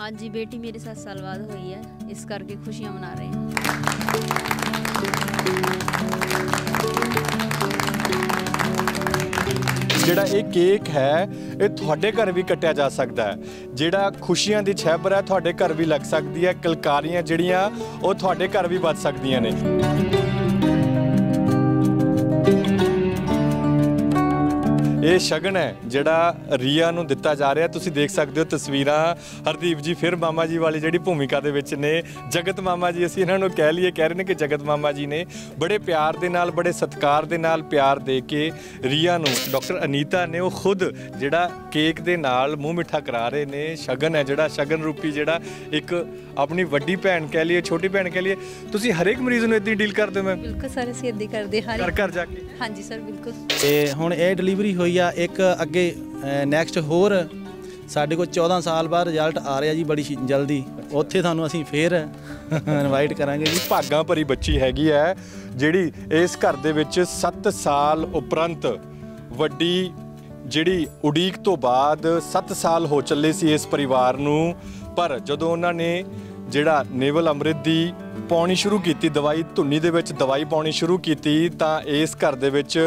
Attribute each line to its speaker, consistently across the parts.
Speaker 1: ਹਾਂਜੀ ਬੇਟੀ ਮੇਰੇ 7 ਸਾਲ ਬਾਅਦ ਹੋਈ ਹੈ ਇਸ ਕਰਕੇ ਖੁਸ਼ੀਆਂ ਮਨਾ ਰਹੇ ਹਾਂ
Speaker 2: ਜਿਹੜਾ ਇਹ ਕੇਕ ਹੈ ਇਹ ਤੁਹਾਡੇ ਘਰ ਵੀ ਕੱਟਿਆ ਜਾ ਸਕਦਾ ਹੈ ਜਿਹੜਾ ਖੁਸ਼ੀਆਂ ਦੀ ਛੈਬਰ ਹੈ ਤੁਹਾਡੇ ਘਰ ਵੀ ਲੱਗ ਸਕਦੀ ਹੈ ਕਲਕਾਰੀਆਂ ਜਿਹੜੀਆਂ ਉਹ ਤੁਹਾਡੇ ਘਰ ਵੀ ਵੱਜ ਸਕਦੀਆਂ ਨੇ ਇਹ ਸ਼ਗਨ ਹੈ ਜਿਹੜਾ ਰੀਆ ਨੂੰ ਦਿੱਤਾ ਜਾ ਰਿਹਾ ਤੁਸੀਂ ਦੇਖ ਸਕਦੇ ਹੋ ਤਸਵੀਰਾਂ ਹਰਦੀਪ ਜੀ ਫਿਰ ਮਾਮਾ ਜੀ ਵਾਲੀ ਜਿਹੜੀ ਭੂਮਿਕਾ ਦੇ ਵਿੱਚ ਨੇ ਜਗਤ ਮਾਮਾ ਜੀ ਅਸੀਂ ਇਹਨਾਂ ਨੂੰ ਕਹਿ ਲਈਏ ਕਹਿ ਰਹੇ ਨੇ ਕਿ ਜਗਤ ਮਾਮਾ ਜੀ ਨੇ ਬੜੇ ਪਿਆਰ ਦੇ ਨਾਲ ਬੜੇ ਸਤਿਕਾਰ ਦੇ ਨਾਲ ਪਿਆਰ ਦੇ ਕੇ ਰੀਆ ਨੂੰ ਡਾਕਟਰ ਅਨੀਤਾ ਨੇ ਉਹ ਖੁਦ ਜਿਹੜਾ ਕੇਕ ਦੇ ਨਾਲ ਮੂੰਹ ਮਿੱਠਾ ਕਰਾ ਰਹੇ ਨੇ ਸ਼ਗਨ ਹੈ ਜਿਹੜਾ ਸ਼ਗਨ ਰੂਪੀ ਜਿਹੜਾ ਇੱਕ ਆਪਣੀ ਵੱਡੀ ਭੈਣ ਕਹਿ ਲਈਏ ਛੋਟੀ ਭੈਣ ਕਹਿ ਲਈਏ ਤੁਸੀਂ ਹਰ ਇੱਕ ਮਰੀਜ਼ ਨੂੰ ਇਦਾਂ
Speaker 3: ਡੀਲ ਕਰਦੇ ਹੋ ਮੈਂ ਬਿਲਕੁਲ
Speaker 4: ਸਰ ਅਸੀਂ ਇਦਾਂ ਕਰਦੇ ਹਾਂ ਘਰ ਘਰ ਜਾ ਕੇ ਹਾਂਜੀ ਸਰ ਬਿਲਕੁਲ
Speaker 3: ਤੇ ਹੁਣ ਇਹ ਡਿਲੀਵਰੀ ਹੋਈ ਹੋਈ ਆ ਇੱਕ ਅੱਗੇ ਨੈਕਸਟ ਹੋਰ ਸਾਡੇ ਕੋਲ 14 ਸਾਲ ਬਾਅਦ ਰਿਜ਼ਲਟ ਆ ਰਿਹਾ ਜੀ ਬੜੀ ਜਲਦੀ ਉੱਥੇ ਤੁਹਾਨੂੰ ਅਸੀਂ ਫੇਰ ਇਨਵਾਈਟ ਕਰਾਂਗੇ ਜੀ ਭਾਗਾ ਭਰੀ ਬੱਚੀ
Speaker 2: ਹੈਗੀ ਹੈ ਜਿਹੜੀ ਇਸ ਘਰ ਦੇ ਵਿੱਚ 7 ਸਾਲ ਉਪਰੰਤ ਵੱਡੀ ਜਿਹੜੀ ਉਡੀਕ ਤੋਂ ਬਾਅਦ 7 ਸਾਲ ਹੋ ਚੱਲੇ ਸੀ ਇਸ ਪਰਿਵਾਰ ਨੂੰ ਪਰ ਜਦੋਂ ਉਹਨਾਂ ਨੇ ਜਿਹੜਾ ਨੇਵਲ ਅੰਮ੍ਰਿਤ ਦੀ ਪਾਉਣੀ ਸ਼ੁਰੂ ਕੀਤੀ ਦਵਾਈ ਧੁੰਨੀ ਦੇ ਵਿੱਚ ਦਵਾਈ ਪਾਉਣੀ ਸ਼ੁਰੂ ਕੀਤੀ ਤਾਂ ਇਸ ਘਰ ਦੇ ਵਿੱਚ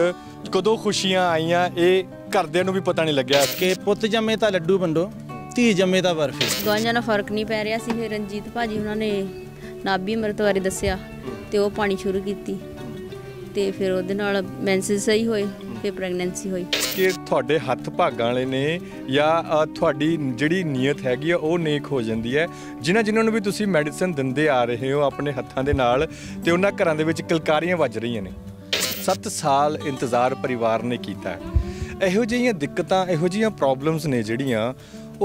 Speaker 2: ਕਦੋਂ ਖੁਸ਼ੀਆਂ ਆਈਆਂ
Speaker 3: ਇਹ ਘਰਦਿਆਂ ਨੂੰ ਵੀ ਪਤਾ ਨਹੀਂ ਲੱਗਿਆ ਕਿ ਪੁੱਤ ਜੰਮੇ ਤਾਂ ਲੱਡੂ ਵੰਡੋ ਧੀ ਜੰਮੇ ਤਾਂ ਬਰਫੀ
Speaker 2: ਗਵਾਂਜਾਂ
Speaker 1: ਨਾਲ ਫਰਕ ਨਹੀਂ ਪੈ ਰਿਹਾ ਸੀ ਫਿਰ ਰਣਜੀਤ ਭਾਜੀ ਉਹਨਾਂ ਨੇ ਨਾਭੀ ਅਮਰਤ ਬਾਰੇ ਦੱਸਿਆ ਤੇ ਉਹ ਪਾਣੀ ਸ਼ੁਰੂ ਕੀਤੀ ਤੇ ਫਿਰ ਉਹਦੇ ਨਾਲ ਮੈਂਸਸ ਸਹੀ ਹੋਏ ਫਿਰ ਪ੍ਰੈਗਨੈਂਸੀ ਹੋਈ
Speaker 2: ਕਿ ਤੁਹਾਡੇ ਹੱਥ ਭਾਗਾਂ ਵਾਲੇ ਨੇ ਜਾਂ ਤੁਹਾਡੀ ਜਿਹੜੀ ਨੀਅਤ ਹੈਗੀ ਆ ਉਹ ਨੇਕ ਹੋ ਜਾਂਦੀ ਹੈ ਜਿਨ੍ਹਾਂ ਜਿਨ੍ਹਾਂ ਨੂੰ ਵੀ ਤੁਸੀਂ ਮੈਡੀਸਨ ਦਿੰਦੇ ਆ ਰਹੇ ਹੋ ਆਪਣੇ ਹੱਥਾਂ ਦੇ ਨਾਲ ਤੇ ਉਹਨਾਂ ਘਰਾਂ ਦੇ ਵਿੱਚ ਕਲਕਾਰੀਆਂ ਵੱਜ ਰਹੀਆਂ ਨੇ 7 ਸਾਲ ਇੰਤਜ਼ਾਰ ਪਰਿਵਾਰ ਨੇ ਕੀਤਾ ਇਹੋ ਜਿਹੀਆਂ ਦਿੱਕਤਾਂ ਇਹੋ ਜਿਹੀਆਂ ਪ੍ਰੋਬਲਮਸ ਨੇ ਜਿਹੜੀਆਂ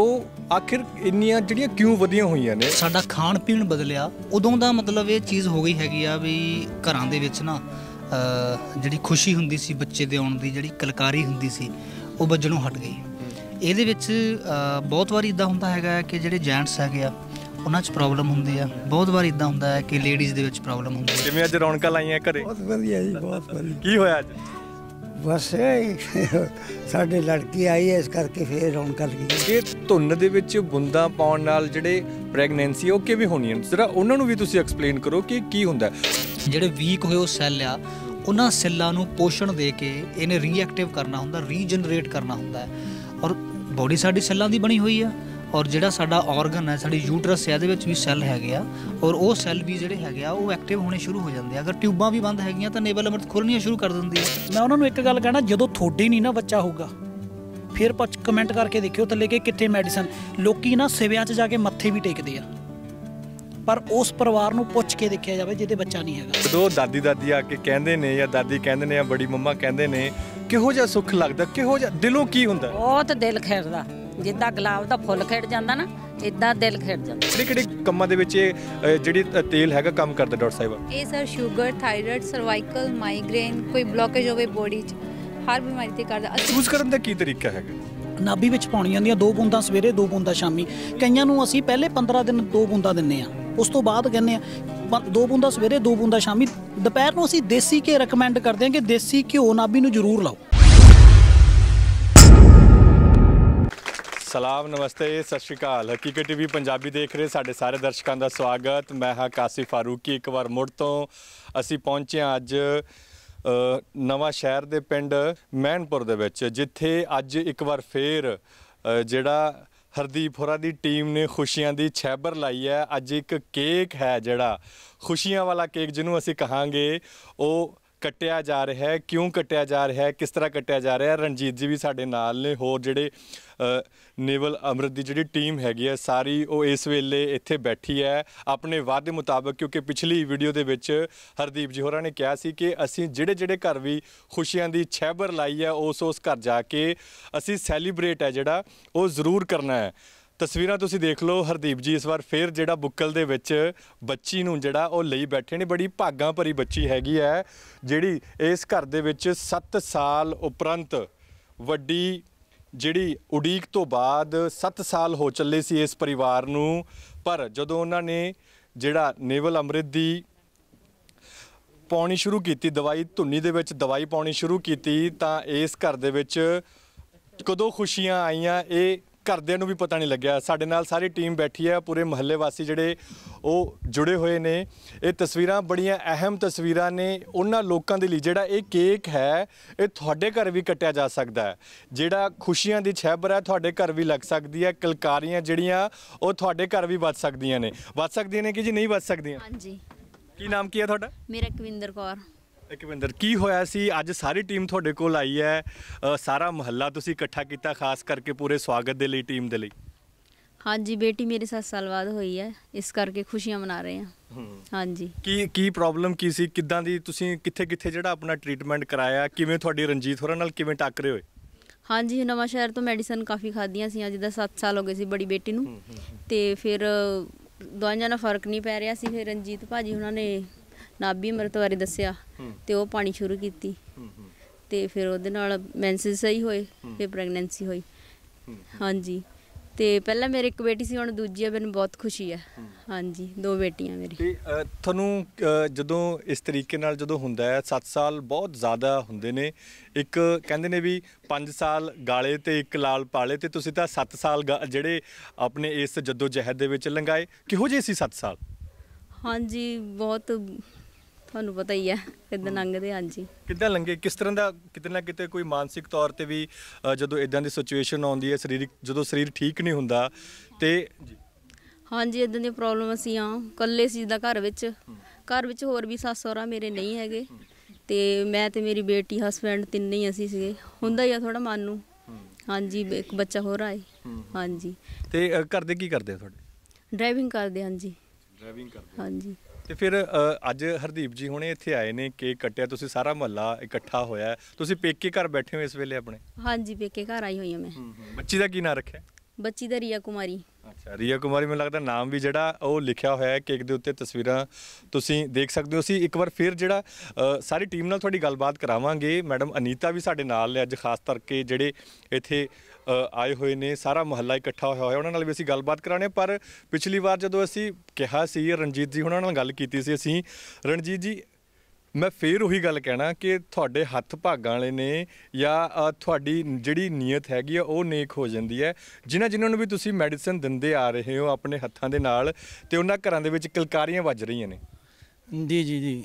Speaker 2: ਉਹ ਆਖਿਰ ਇੰਨੀਆਂ ਜਿਹੜੀਆਂ
Speaker 5: ਕਿਉਂ ਵਧੀਆਂ ਹੋਈਆਂ ਨੇ ਸਾਡਾ ਖਾਣ ਪੀਣ ਬਦਲਿਆ ਉਦੋਂ ਦਾ ਮਤਲਬ ਇਹ ਚੀਜ਼ ਹੋ ਗਈ ਹੈਗੀ ਆ ਵੀ ਘਰਾਂ ਦੇ ਵਿੱਚ ਨਾ ਜਿਹੜੀ ਖੁਸ਼ੀ ਹੁੰਦੀ ਸੀ ਬੱਚੇ ਦੇ ਆਉਣ ਦੀ ਜਿਹੜੀ ਕਲਕਾਰੀ ਹੁੰਦੀ ਸੀ ਉਹ ਵੱਜਣੋਂ ਹਟ ਗਈ ਇਹਦੇ ਵਿੱਚ ਬਹੁਤ ਵਾਰੀ ਇਦਾਂ ਹੁੰਦਾ ਹੈਗਾ ਕਿ ਜਿਹੜੇ ਜੈਂਟਸ ਹੈਗੇ ਆ ਉਹਨਾਂ 'ਚ ਪ੍ਰੋਬਲਮ ਹੁੰਦੀ ਆ ਬਹੁਤ ਵਾਰ ਇਦਾਂ ਹੁੰਦਾ ਹੈ ਕਿ ਲੇਡੀਜ਼ ਦੇ ਵਿੱਚ ਪ੍ਰੋਬਲਮ ਹੁੰਦੀ ਹੈ ਜਿਵੇਂ ਅੱਜ
Speaker 2: ਰੌਣਕਾਂ ਲਾਈਆਂ ਘਰੇ ਬਹੁਤ ਵਧੀਆ ਜੀ ਬਹੁਤ ਵਧੀਆ
Speaker 5: ਕੀ ਹੋਇਆ ਅੱਜ ਬਸ ਸਾਡੇ ਲੜਕੀ ਆਈ ਹੈ ਇਸ ਕਰਕੇ ਫੇਰ ਕਰ
Speaker 2: ਗਈ ਇਹ ਧੁੰਨ ਦੇ ਵਿੱਚ ਬੁੰਦਾ ਪਾਉਣ ਨਾਲ ਜਿਹੜੇ ਪ੍ਰੈਗਨੈਂਸੀ ਉਹ ਕਿਵੇਂ ਹੋਣੀ ਹੈ ਜਰਾ ਉਹਨਾਂ ਨੂੰ ਵੀ ਤੁਸੀਂ ਐਕਸਪਲੇਨ ਕਰੋ ਕਿ ਕੀ ਹੁੰਦਾ
Speaker 5: ਜਿਹੜੇ ਵੀਕ ਹੋਏ ਉਹ ਸੈੱਲ ਆ ਉਹਨਾਂ ਸੈੱਲਾਂ ਨੂੰ ਪੋਸ਼ਣ ਦੇ ਕੇ ਇਹਨੇ ਰੀਐਕਟਿਵ ਕਰਨਾ ਹੁੰਦਾ ਰੀਜਨਰੇਟ ਕਰਨਾ ਹੁੰਦਾ ਔਰ ਬੋਡੀ ਸਾਡੀ ਸੈੱਲਾਂ ਦੀ ਬਣੀ ਹੋਈ ਆ ਔਰ ਜਿਹੜਾ ਸਾਡਾ ਆਰਗਨ ਹੈ ਸਾਡੀ ਯੂਟਰਸ ਹੈ ਇਹਦੇ ਵਿੱਚ ਵੀ ਸੈੱਲ ਹੈਗੇ ਆ ਔਰ ਉਹ ਸੈੱਲ ਵੀ ਜਿਹੜੇ ਹੈਗੇ ਆ ਉਹ ਐਕਟਿਵ ਹੋਣੇ ਸ਼ੁਰੂ ਹੋ ਜਾਂਦੇ ਆ
Speaker 6: ਅਗਰ ਟਿਊਬਾਂ ਵੀ ਬੰਦ ਹੈਗੀਆਂ ਤਾਂ ਨੇਵਲ ਅਮਰਤ ਖੁੱਲਣੀਆਂ ਸ਼ੁਰੂ ਕਰ ਦਿੰਦੀ ਹੈ ਮੈਂ ਉਹਨਾਂ ਨੂੰ ਇੱਕ ਗੱਲ ਕਹਿਣਾ ਜਦੋਂ ਤੁਹਾਡੇ ਨਹੀਂ ਨਾ ਬੱਚਾ ਹੋਊਗਾ ਫਿਰ ਪਛ ਕਮੈਂਟ ਕਰਕੇ ਦੇਖਿਓ ਥੱਲੇ ਕਿ ਕਿੱਥੇ ਮੈਡੀਸਨ ਲੋਕੀ ਨਾ ਸਿਵਿਆਂ 'ਚ ਜਾ ਕੇ ਮੱਥੇ ਵੀ ਟੇਕਦੇ ਆ ਪਰ ਉਸ ਪਰਿਵਾਰ ਨੂੰ ਪੁੱਛ ਕੇ ਦੇਖਿਆ ਜਾਵੇ ਜਿਹਦੇ ਬੱਚਾ ਨਹੀਂ ਹੈਗਾ
Speaker 2: ਜਦੋਂ ਦਾਦੀ ਦਾਦੀ ਆ ਕੇ ਕਹਿੰਦੇ ਨੇ ਜਾਂ ਦਾਦੀ ਕਹਿੰਦੇ ਨੇ ਜਾਂ ਬੜੀ ਮੰਮਾ ਕਹਿੰਦੇ ਨੇ ਕਿਹੋ ਜਿਹਾ ਸੁੱਖ ਲੱਗਦਾ ਕਿਹੋ ਜਿਹਾ ਦਿਲੋਂ ਕੀ ਹੁੰਦਾ
Speaker 7: ਬਹੁਤ ਦਿਲ ਖੇਰਦਾ ਜਿੱਦਾਂ ਗੁਲਾਬ ਦਾ ਫੁੱਲ ਖਿੜ ਜਾਂਦਾ ਨਾ ਇਦਾਂ
Speaker 4: ਦਿਲ ਖਿੜ ਜਾਂਦਾ
Speaker 2: ਕਿਹੜੇ ਕਿਹੜੇ ਕੰਮਾਂ ਦੇ ਵਿੱਚ ਇਹ ਜਿਹੜੀ ਤੇਲ ਹੈਗਾ ਕੰਮ ਕਰਦਾ ਡਾਕਟਰ ਸਾਹਿਬ
Speaker 4: ਇਹ sir sugar thyroid cervical migraine ਕੋਈ ਬਲੋਕੇਜ ਹੋਵੇ ਬੋਡੀ 'ਚ ਹਰ ਬਿਮਾਰੀ ਤੇ ਕਰਦਾ ਅਸੀਂ
Speaker 6: ਕਰਨ ਦਾ ਕੀ ਤਰੀਕਾ ਹੈਗਾ ਨਾਭੀ ਵਿੱਚ ਪਾਉਣੀ ਜਾਂਦੀਆਂ ਦੋ ਬੂੰਦਾਂ ਸਵੇਰੇ ਦੋ ਬੂੰਦਾਂ ਸ਼ਾਮੀ ਕਈਆਂ ਨੂੰ ਅਸੀਂ ਪਹਿਲੇ 15 ਦਿਨ ਦੋ ਬੂੰਦਾਂ ਦਿੰਨੇ ਆ ਉਸ ਤੋਂ ਬਾਅਦ ਕਹਿੰਨੇ ਆ ਦੋ ਬੂੰਦਾਂ ਸਵੇਰੇ ਦੋ ਬੂੰਦਾਂ ਸ਼ਾਮੀ ਦੁਪਹਿਰ ਨੂੰ ਅਸੀਂ ਦੇਸੀ ਘੇ ਰეკਮੈਂਡ ਕਰਦੇ ਆ ਕਿ ਦੇਸੀ ਘਿਓ ਨਾਭੀ ਨੂੰ ਜ਼ਰੂਰ ਲਾਓ
Speaker 2: ਸਲਾਮ ਨਮਸਤੇ ਸਤਿ ਸ਼੍ਰੀ ਅਕਾਲ ਹਕੀਕਤ ਟੀਵੀ ਪੰਜਾਬੀ ਦੇਖ ਰਹੇ ਸਾਡੇ ਸਾਰੇ ਦਰਸ਼ਕਾਂ ਦਾ ਸਵਾਗਤ ਮੈਂ ਹਾਂ ਕਾਸੀ ਫਾਰੂਕੀ ਇੱਕ ਵਾਰ ਮੁੜ ਤੋਂ ਅਸੀਂ ਪਹੁੰਚੇ ਹਾਂ ਅੱਜ ਨਵਾਂ ਸ਼ਹਿਰ ਦੇ ਪਿੰਡ ਮਹਿਨਪੁਰ ਦੇ ਵਿੱਚ ਜਿੱਥੇ ਅੱਜ ਇੱਕ ਵਾਰ ਫੇਰ ਜਿਹੜਾ ਹਰਦੀਪ ਹੋਰਾ ਦੀ ਟੀਮ ਨੇ ਖੁਸ਼ੀਆਂ ਦੀ ਛੈਬਰ ਲਾਈ ਹੈ ਅੱਜ ਇੱਕ ਕੇਕ ਹੈ ਜਿਹੜਾ ਖੁਸ਼ੀਆਂ ਵਾਲਾ ਕੇਕ ਜਿਹਨੂੰ ਅਸੀਂ ਕਹਾਂਗੇ ਉਹ ਕੱਟਿਆ ਜਾ ਰਿਹਾ ਹੈ ਕਿਉਂ ਕੱਟਿਆ ਜਾ ਰਿਹਾ ਹੈ ਕਿਸ ਤਰ੍ਹਾਂ ਕੱਟਿਆ ਜਾ ਰਿਹਾ ਹੈ ਰਣਜੀਤ ਜੀ ਵੀ ਸਾਡੇ ਨਾਲ ਨੇ ਹੋਰ ਜਿਹੜੇ ਨੇਵਲ ਅਮਰਤ ਦੀ ਜਿਹੜੀ ਟੀਮ ਹੈਗੀ ਹੈ ਸਾਰੀ ਉਹ ਇਸ ਵੇਲੇ ਇੱਥੇ ਬੈਠੀ ਹੈ ਆਪਣੇ ਵਾਅਦੇ ਮੁਤਾਬਕ ਕਿਉਂਕਿ ਪਿਛਲੀ ਵੀਡੀਓ ਦੇ ਵਿੱਚ ਹਰਦੀਪ ਜੀ ਹੋਰਾਂ ਨੇ ਕਿਹਾ ਸੀ ਕਿ ਅਸੀਂ ਜਿਹੜੇ ਜਿਹੜੇ ਘਰ ਵੀ ਖੁਸ਼ੀਆਂ ਦੀ ਛੈਬਰ ਲਾਈ ਹੈ ਉਸ ਉਸ ਘਰ ਜਾ ਕੇ ਅਸੀਂ ਸੈਲੀਬ੍ਰੇਟ ਹੈ ਜਿਹੜਾ ਉਹ ਜ਼ਰੂਰ ਕਰਨਾ ਹੈ ਤਸਵੀਰਾਂ ਤੁਸੀਂ ਦੇਖ ਲਓ ਹਰਦੀਪ ਜੀ ਇਸ ਵਾਰ ਫੇਰ ਜਿਹੜਾ ਬੁੱਕਲ ਦੇ ਵਿੱਚ ਬੱਚੀ ਨੂੰ ਜਿਹੜਾ ਉਹ ਲਈ ਬੈਠੇ ਨੇ ਬੜੀ ਭਾਗਾ ਭਰੀ ਬੱਚੀ ਹੈਗੀ ਹੈ ਜਿਹੜੀ ਇਸ ਘਰ ਦੇ ਵਿੱਚ 7 ਸਾਲ ਉਪਰੰਤ ਵੱਡੀ ਜਿਹੜੀ ਉਡੀਕ ਤੋਂ ਬਾਅਦ 7 ਸਾਲ ਹੋ ਚੱਲੇ ਸੀ ਇਸ ਪਰਿਵਾਰ ਨੂੰ ਪਰ ਜਦੋਂ ਉਹਨਾਂ ਨੇ ਜਿਹੜਾ ਨੇਵਲ ਅੰਮ੍ਰਿਤ ਦੀ ਪਾਉਣੀ ਸ਼ੁਰੂ ਕੀਤੀ ਦਵਾਈ ਧੁੰਨੀ ਦੇ ਵਿੱਚ ਦਵਾਈ ਪਾਉਣੀ ਸ਼ੁਰੂ ਕੀਤੀ ਤਾਂ ਇਸ ਘਰ ਦੇ ਵਿੱਚ ਕਦੋਂ ਖੁਸ਼ੀਆਂ ਆਈਆਂ ਇਹ ਘਰਦਿਆਂ ਨੂੰ ਵੀ ਪਤਾ ਨਹੀਂ ਲੱਗਿਆ ਸਾਡੇ ਨਾਲ ਸਾਰੀ ਟੀਮ ਬੈਠੀ ਹੈ ਪੂਰੇ ਮਹੱਲੇ ਵਾਸੀ ਜਿਹੜੇ ਉਹ ਜੁੜੇ ਹੋਏ ਨੇ ਇਹ ਤਸਵੀਰਾਂ ਬੜੀਆਂ ਅਹਿਮ ਤਸਵੀਰਾਂ ਨੇ ਉਹਨਾਂ ਲੋਕਾਂ ਦੇ ਲਈ ਜਿਹੜਾ ਇਹ ਕੇਕ ਹੈ ਇਹ ਤੁਹਾਡੇ ਘਰ ਵੀ ਕੱਟਿਆ ਜਾ ਸਕਦਾ ਹੈ ਜਿਹੜਾ ਖੁਸ਼ੀਆਂ ਦੀ ਛੈਬਰ ਹੈ ਤੁਹਾਡੇ ਘਰ ਵੀ ਲੱਗ ਸਕਦੀ ਹੈ ਕਲਕਾਰੀਆਂ ਜਿਹੜੀਆਂ ਉਹ ਤੁਹਾਡੇ ਘਰ ਵੀ ਵੱਜ ਸਕਦੀਆਂ ਨੇ ਵੱਜ ਸਕਦੀਆਂ ਨੇ ਕਿ ਜੀ ਨਹੀਂ ਵੱਜ ਸਕਦੀਆਂ ਹਾਂਜੀ ਕੀ ਨਾਮ ਕੀ ਹੈ ਤੁਹਾਡਾ ਮੇਰਾ ਕਵਿੰਦਰ ਕੌਰ ਅਕਵਿੰਦਰ ਕੀ ਹੋਇਆ ਸੀ ਅੱਜ ਸਾਰੀ ਟੀਮ ਤੁਹਾਡੇ ਕੋਲ ਆਈ ਹੈ ਸਾਰਾ ਮਹੱਲਾ ਤੁਸੀਂ ਇਕੱਠਾ ਕੀਤਾ ਖਾਸ ਕਰਕੇ ਪੂਰੇ ਸਵਾਗਤ ਦੇ ਲਈ ਟੀਮ ਦੇ ਲਈ
Speaker 1: ਹਾਂਜੀ ਬੇਟੀ ਮੇਰੇ 7 ਸਾਲ ਬਾਅਦ ਹੋਈ ਹੈ ਇਸ ਕਰਕੇ ਖੁਸ਼ੀਆਂ ਮਨਾ ਰਹੇ ਹਾਂ ਹਾਂਜੀ
Speaker 2: ਕੀ ਕੀ ਪ੍ਰੋਬਲਮ ਕੀ ਸੀ ਕਿੱਦਾਂ ਦੀ ਤੁਸੀਂ ਕਿੱਥੇ ਕਿੱਥੇ ਜਿਹੜਾ ਆਪਣਾ ਟ੍ਰੀਟਮੈਂਟ ਕਰਾਇਆ ਕਿਵੇਂ ਤੁਹਾਡੀ ਰਣਜੀਤ ਹੋਰਾਂ ਨਾਲ ਕਿਵੇਂ ਟੱਕਰੇ ਹੋਏ
Speaker 1: ਹਾਂਜੀ ਨਵਾਂ ਸ਼ਹਿਰ ਤੋਂ ਮੈਡੀਸਨ ਕਾਫੀ ਖਾਧੀਆਂ ਸੀ ਅੱਜ ਦਾ 7 ਸਾਲ ਹੋ ਗਏ ਸੀ ਬੜੀ ਬੇਟੀ ਨੂੰ ਤੇ ਫਿਰ ਅ, ਦਵਾਈਆਂ ਨਾਲ ਫਰਕ ਨਹੀਂ ਪੈ ਰਿਹਾ ਸੀ ਫਿਰ ਰਣਜੀਤ ਭਾਜੀ ਉਹਨਾਂ ਨੇ ਨਾਭੀ ਅਮਰਤ ਬਾਰੇ ਦੱਸਿਆ ਤੇ ਉਹ ਪਾਣੀ ਸ਼ੁਰੂ ਕੀਤੀ ਤੇ ਫਿਰ ਉਹਦੇ ਨਾਲ ਮੈਂਸਸ ਸਹੀ ਹੋਏ ਫਿਰ ਪ੍ਰੈਗਨੈਂਸੀ ਹੋਈ ਹਾਂਜੀ ਤੇ ਪਹਿਲਾਂ ਮੇਰੇ ਇੱਕ ਬੇਟੀ ਸੀ ਹੁਣ ਦੂਜੀ ਆ ਮੈਨੂੰ ਬਹੁਤ ਖੁਸ਼ੀ ਆ ਹਾਂਜੀ ਦੋ ਬੇਟੀਆਂ
Speaker 2: ਮੇਰੀ ਤੇ ਤੁਹਾਨੂੰ ਜਦੋਂ ਇਸ ਤਰੀਕੇ ਨਾਲ ਜਦੋਂ ਹੁੰਦਾ ਹੈ 7 ਸਾਲ ਬਹੁਤ ਜ਼ਿਆਦਾ ਹੁੰਦੇ ਨੇ ਇੱਕ ਕਹਿੰਦੇ ਨੇ ਵੀ 5 ਸਾਲ ਗਾਲੇ ਤੇ ਇੱਕ ਲਾਲ ਪਾਲੇ ਤੇ ਤੁਸੀਂ ਤਾਂ 7 ਸਾਲ ਜਿਹੜੇ ਆਪਣੇ ਇਸ ਜਦੋਜਹਿਦ ਦੇ ਵਿੱਚ ਲੰਗਾਏ ਕਿਹੋ ਜਿਹੇ ਸੀ 7 ਸਾਲ
Speaker 1: ਹਾਂਜੀ ਬਹੁਤ ਤੁਹਾਨੂੰ ਪਤਾ ਹੀ ਆ ਕਿਦਾਂ ਲੰਘਦੇ ਹਾਂਜੀ
Speaker 2: ਕਿੱਦਾਂ ਲੰਘੇ ਕਿਸ ਤਰ੍ਹਾਂ ਦਾ ਕਿਤੇ ਨਾ ਕਿਤੇ ਕੋਈ ਮਾਨਸਿਕ ਤੌਰ ਤੇ ਵੀ ਜਦੋਂ ਇਦਾਂ ਦੀ ਸਿਚੁਏਸ਼ਨ ਆਉਂਦੀ ਹੈ ਸਰੀਰਕ ਜਦੋਂ ਸਰੀਰ ਠੀਕ ਨਹੀਂ ਹੁੰਦਾ ਤੇ ਜੀ
Speaker 1: ਹਾਂਜੀ ਇਦਾਂ ਦੀ ਪ੍ਰੋਬਲਮ ਅਸੀਂ ਆ ਕੱਲੇ ਸੀ ਜਿੱਦਾਂ ਘਰ ਵਿੱਚ ਘਰ ਵਿੱਚ ਹੋਰ ਵੀ ਸੱਸ ਸਹੁਰਾ ਮੇਰੇ ਨਹੀਂ ਹੈਗੇ ਤੇ ਮੈਂ ਤੇ ਮੇਰੀ ਬੇਟੀ ਹਸਬੰਡ ਤਿੰਨੇ ਹੀ ਅਸੀਂ ਸੀਗੇ ਹੁੰਦਾ ਹੀ ਆ ਥੋੜਾ ਮਨ ਨੂੰ ਹਾਂਜੀ ਇੱਕ ਬੱਚਾ ਹੋਰ ਆਏ ਹਾਂਜੀ
Speaker 2: ਤੇ ਘਰ ਦੇ ਕੀ ਕਰਦੇ ਤੁਹਾਡੇ
Speaker 1: ਡਰਾਈਵਿੰਗ ਕਰਦੇ ਹਾਂਜੀ
Speaker 2: ਡਰਾਈਵਿੰਗ ਕਰਦੇ ਹਾਂਜੀ ਤੇ ਫਿਰ ਅੱਜ ਹਰਦੀਪ ਜੀ ਹੁਣੇ ਇੱਥੇ ਆਏ ਨੇ ਕੇਕ ਕੱਟਿਆ ਤੁਸੀਂ ਸਾਰਾ ਮਹੱਲਾ ਇਕੱਠਾ ਹੋਇਆ ਤੁਸੀਂ ਪੇਕੇ ਘਰ ਬੈਠੇ ਹੋ ਇਸ ਵੇਲੇ ਆਪਣੇ
Speaker 1: ਹਾਂਜੀ ਪੇਕੇ ਘਰ ਆਈ ਹੋਈ ਹਾਂ ਮੈਂ
Speaker 2: ਬੱਚੀ ਦਾ ਕੀ ਨਾਂ ਰੱਖਿਆ
Speaker 1: ਬੱਚੀ ਦਾ ਰੀਆ ਕੁਮਾਰੀ
Speaker 2: ਅੱਛਾ ਰੀਆ ਕੁਮਾਰੀ ਮੈਨੂੰ ਲੱਗਦਾ ਨਾਮ ਵੀ ਜਿਹੜਾ ਉਹ ਲਿਖਿਆ ਹੋਇਆ ਹੈ ਕੇਕ ਦੇ ਉੱਤੇ ਤਸਵੀਰਾਂ ਤੁਸੀਂ ਦੇਖ ਸਕਦੇ ਹੋ ਅਸੀਂ ਇੱਕ ਵਾਰ ਫਿਰ ਜਿਹੜਾ ਸਾਰੀ ਟੀਮ ਨਾਲ ਤੁਹਾਡੀ ਗੱਲਬਾਤ ਕਰਾਵਾਂਗੇ ਮੈਡਮ ਅਨੀਤਾ ਵੀ ਸਾਡੇ ਨਾਲ ਨੇ ਅੱਜ ਖਾਸ ਕਰਕੇ ਜਿਹੜੇ ਇੱਥੇ ਆਏ ਹੋਏ ਨੇ ਸਾਰਾ ਮਹੱਲਾ ਇਕੱਠਾ ਹੋਇਆ ਹੋਇਆ ਉਹਨਾਂ ਨਾਲ ਵੀ ਅਸੀਂ ਗੱਲਬਾਤ ਕਰਾਣੇ ਪਰ ਪਿਛਲੀ ਵਾਰ ਜਦੋਂ ਅਸੀਂ ਕਿਹਾ ਸੀ ਰਣਜੀਤ ਜੀ ਉਹਨਾਂ ਨਾਲ ਗੱਲ ਕੀਤੀ ਸੀ ਅਸੀਂ ਰਣਜੀਤ ਜੀ ਮੈਂ ਫੇਰ ਉਹੀ ਗੱਲ ਕਹਿਣਾ ਕਿ ਤੁਹਾਡੇ ਹੱਥ ਭਾਗਾਂ ਵਾਲੇ ਨੇ ਜਾਂ ਤੁਹਾਡੀ ਜਿਹੜੀ ਨੀਅਤ ਹੈਗੀ ਆ ਉਹ ਨੇਕ ਹੋ ਜਾਂਦੀ ਹੈ ਜਿਨ੍ਹਾਂ ਜਿਨ੍ਹਾਂ ਨੂੰ ਵੀ ਤੁਸੀਂ ਮੈਡੀਸਿਨ ਦਿੰਦੇ ਆ ਰਹੇ ਹੋ ਆਪਣੇ ਹੱਥਾਂ ਦੇ ਨਾਲ ਤੇ ਉਹਨਾਂ ਘਰਾਂ ਦੇ ਵਿੱਚ ਕਲਕਾਰੀਆਂ ਵੱਜ ਰਹੀਆਂ ਨੇ
Speaker 3: ਜੀ ਜੀ ਜੀ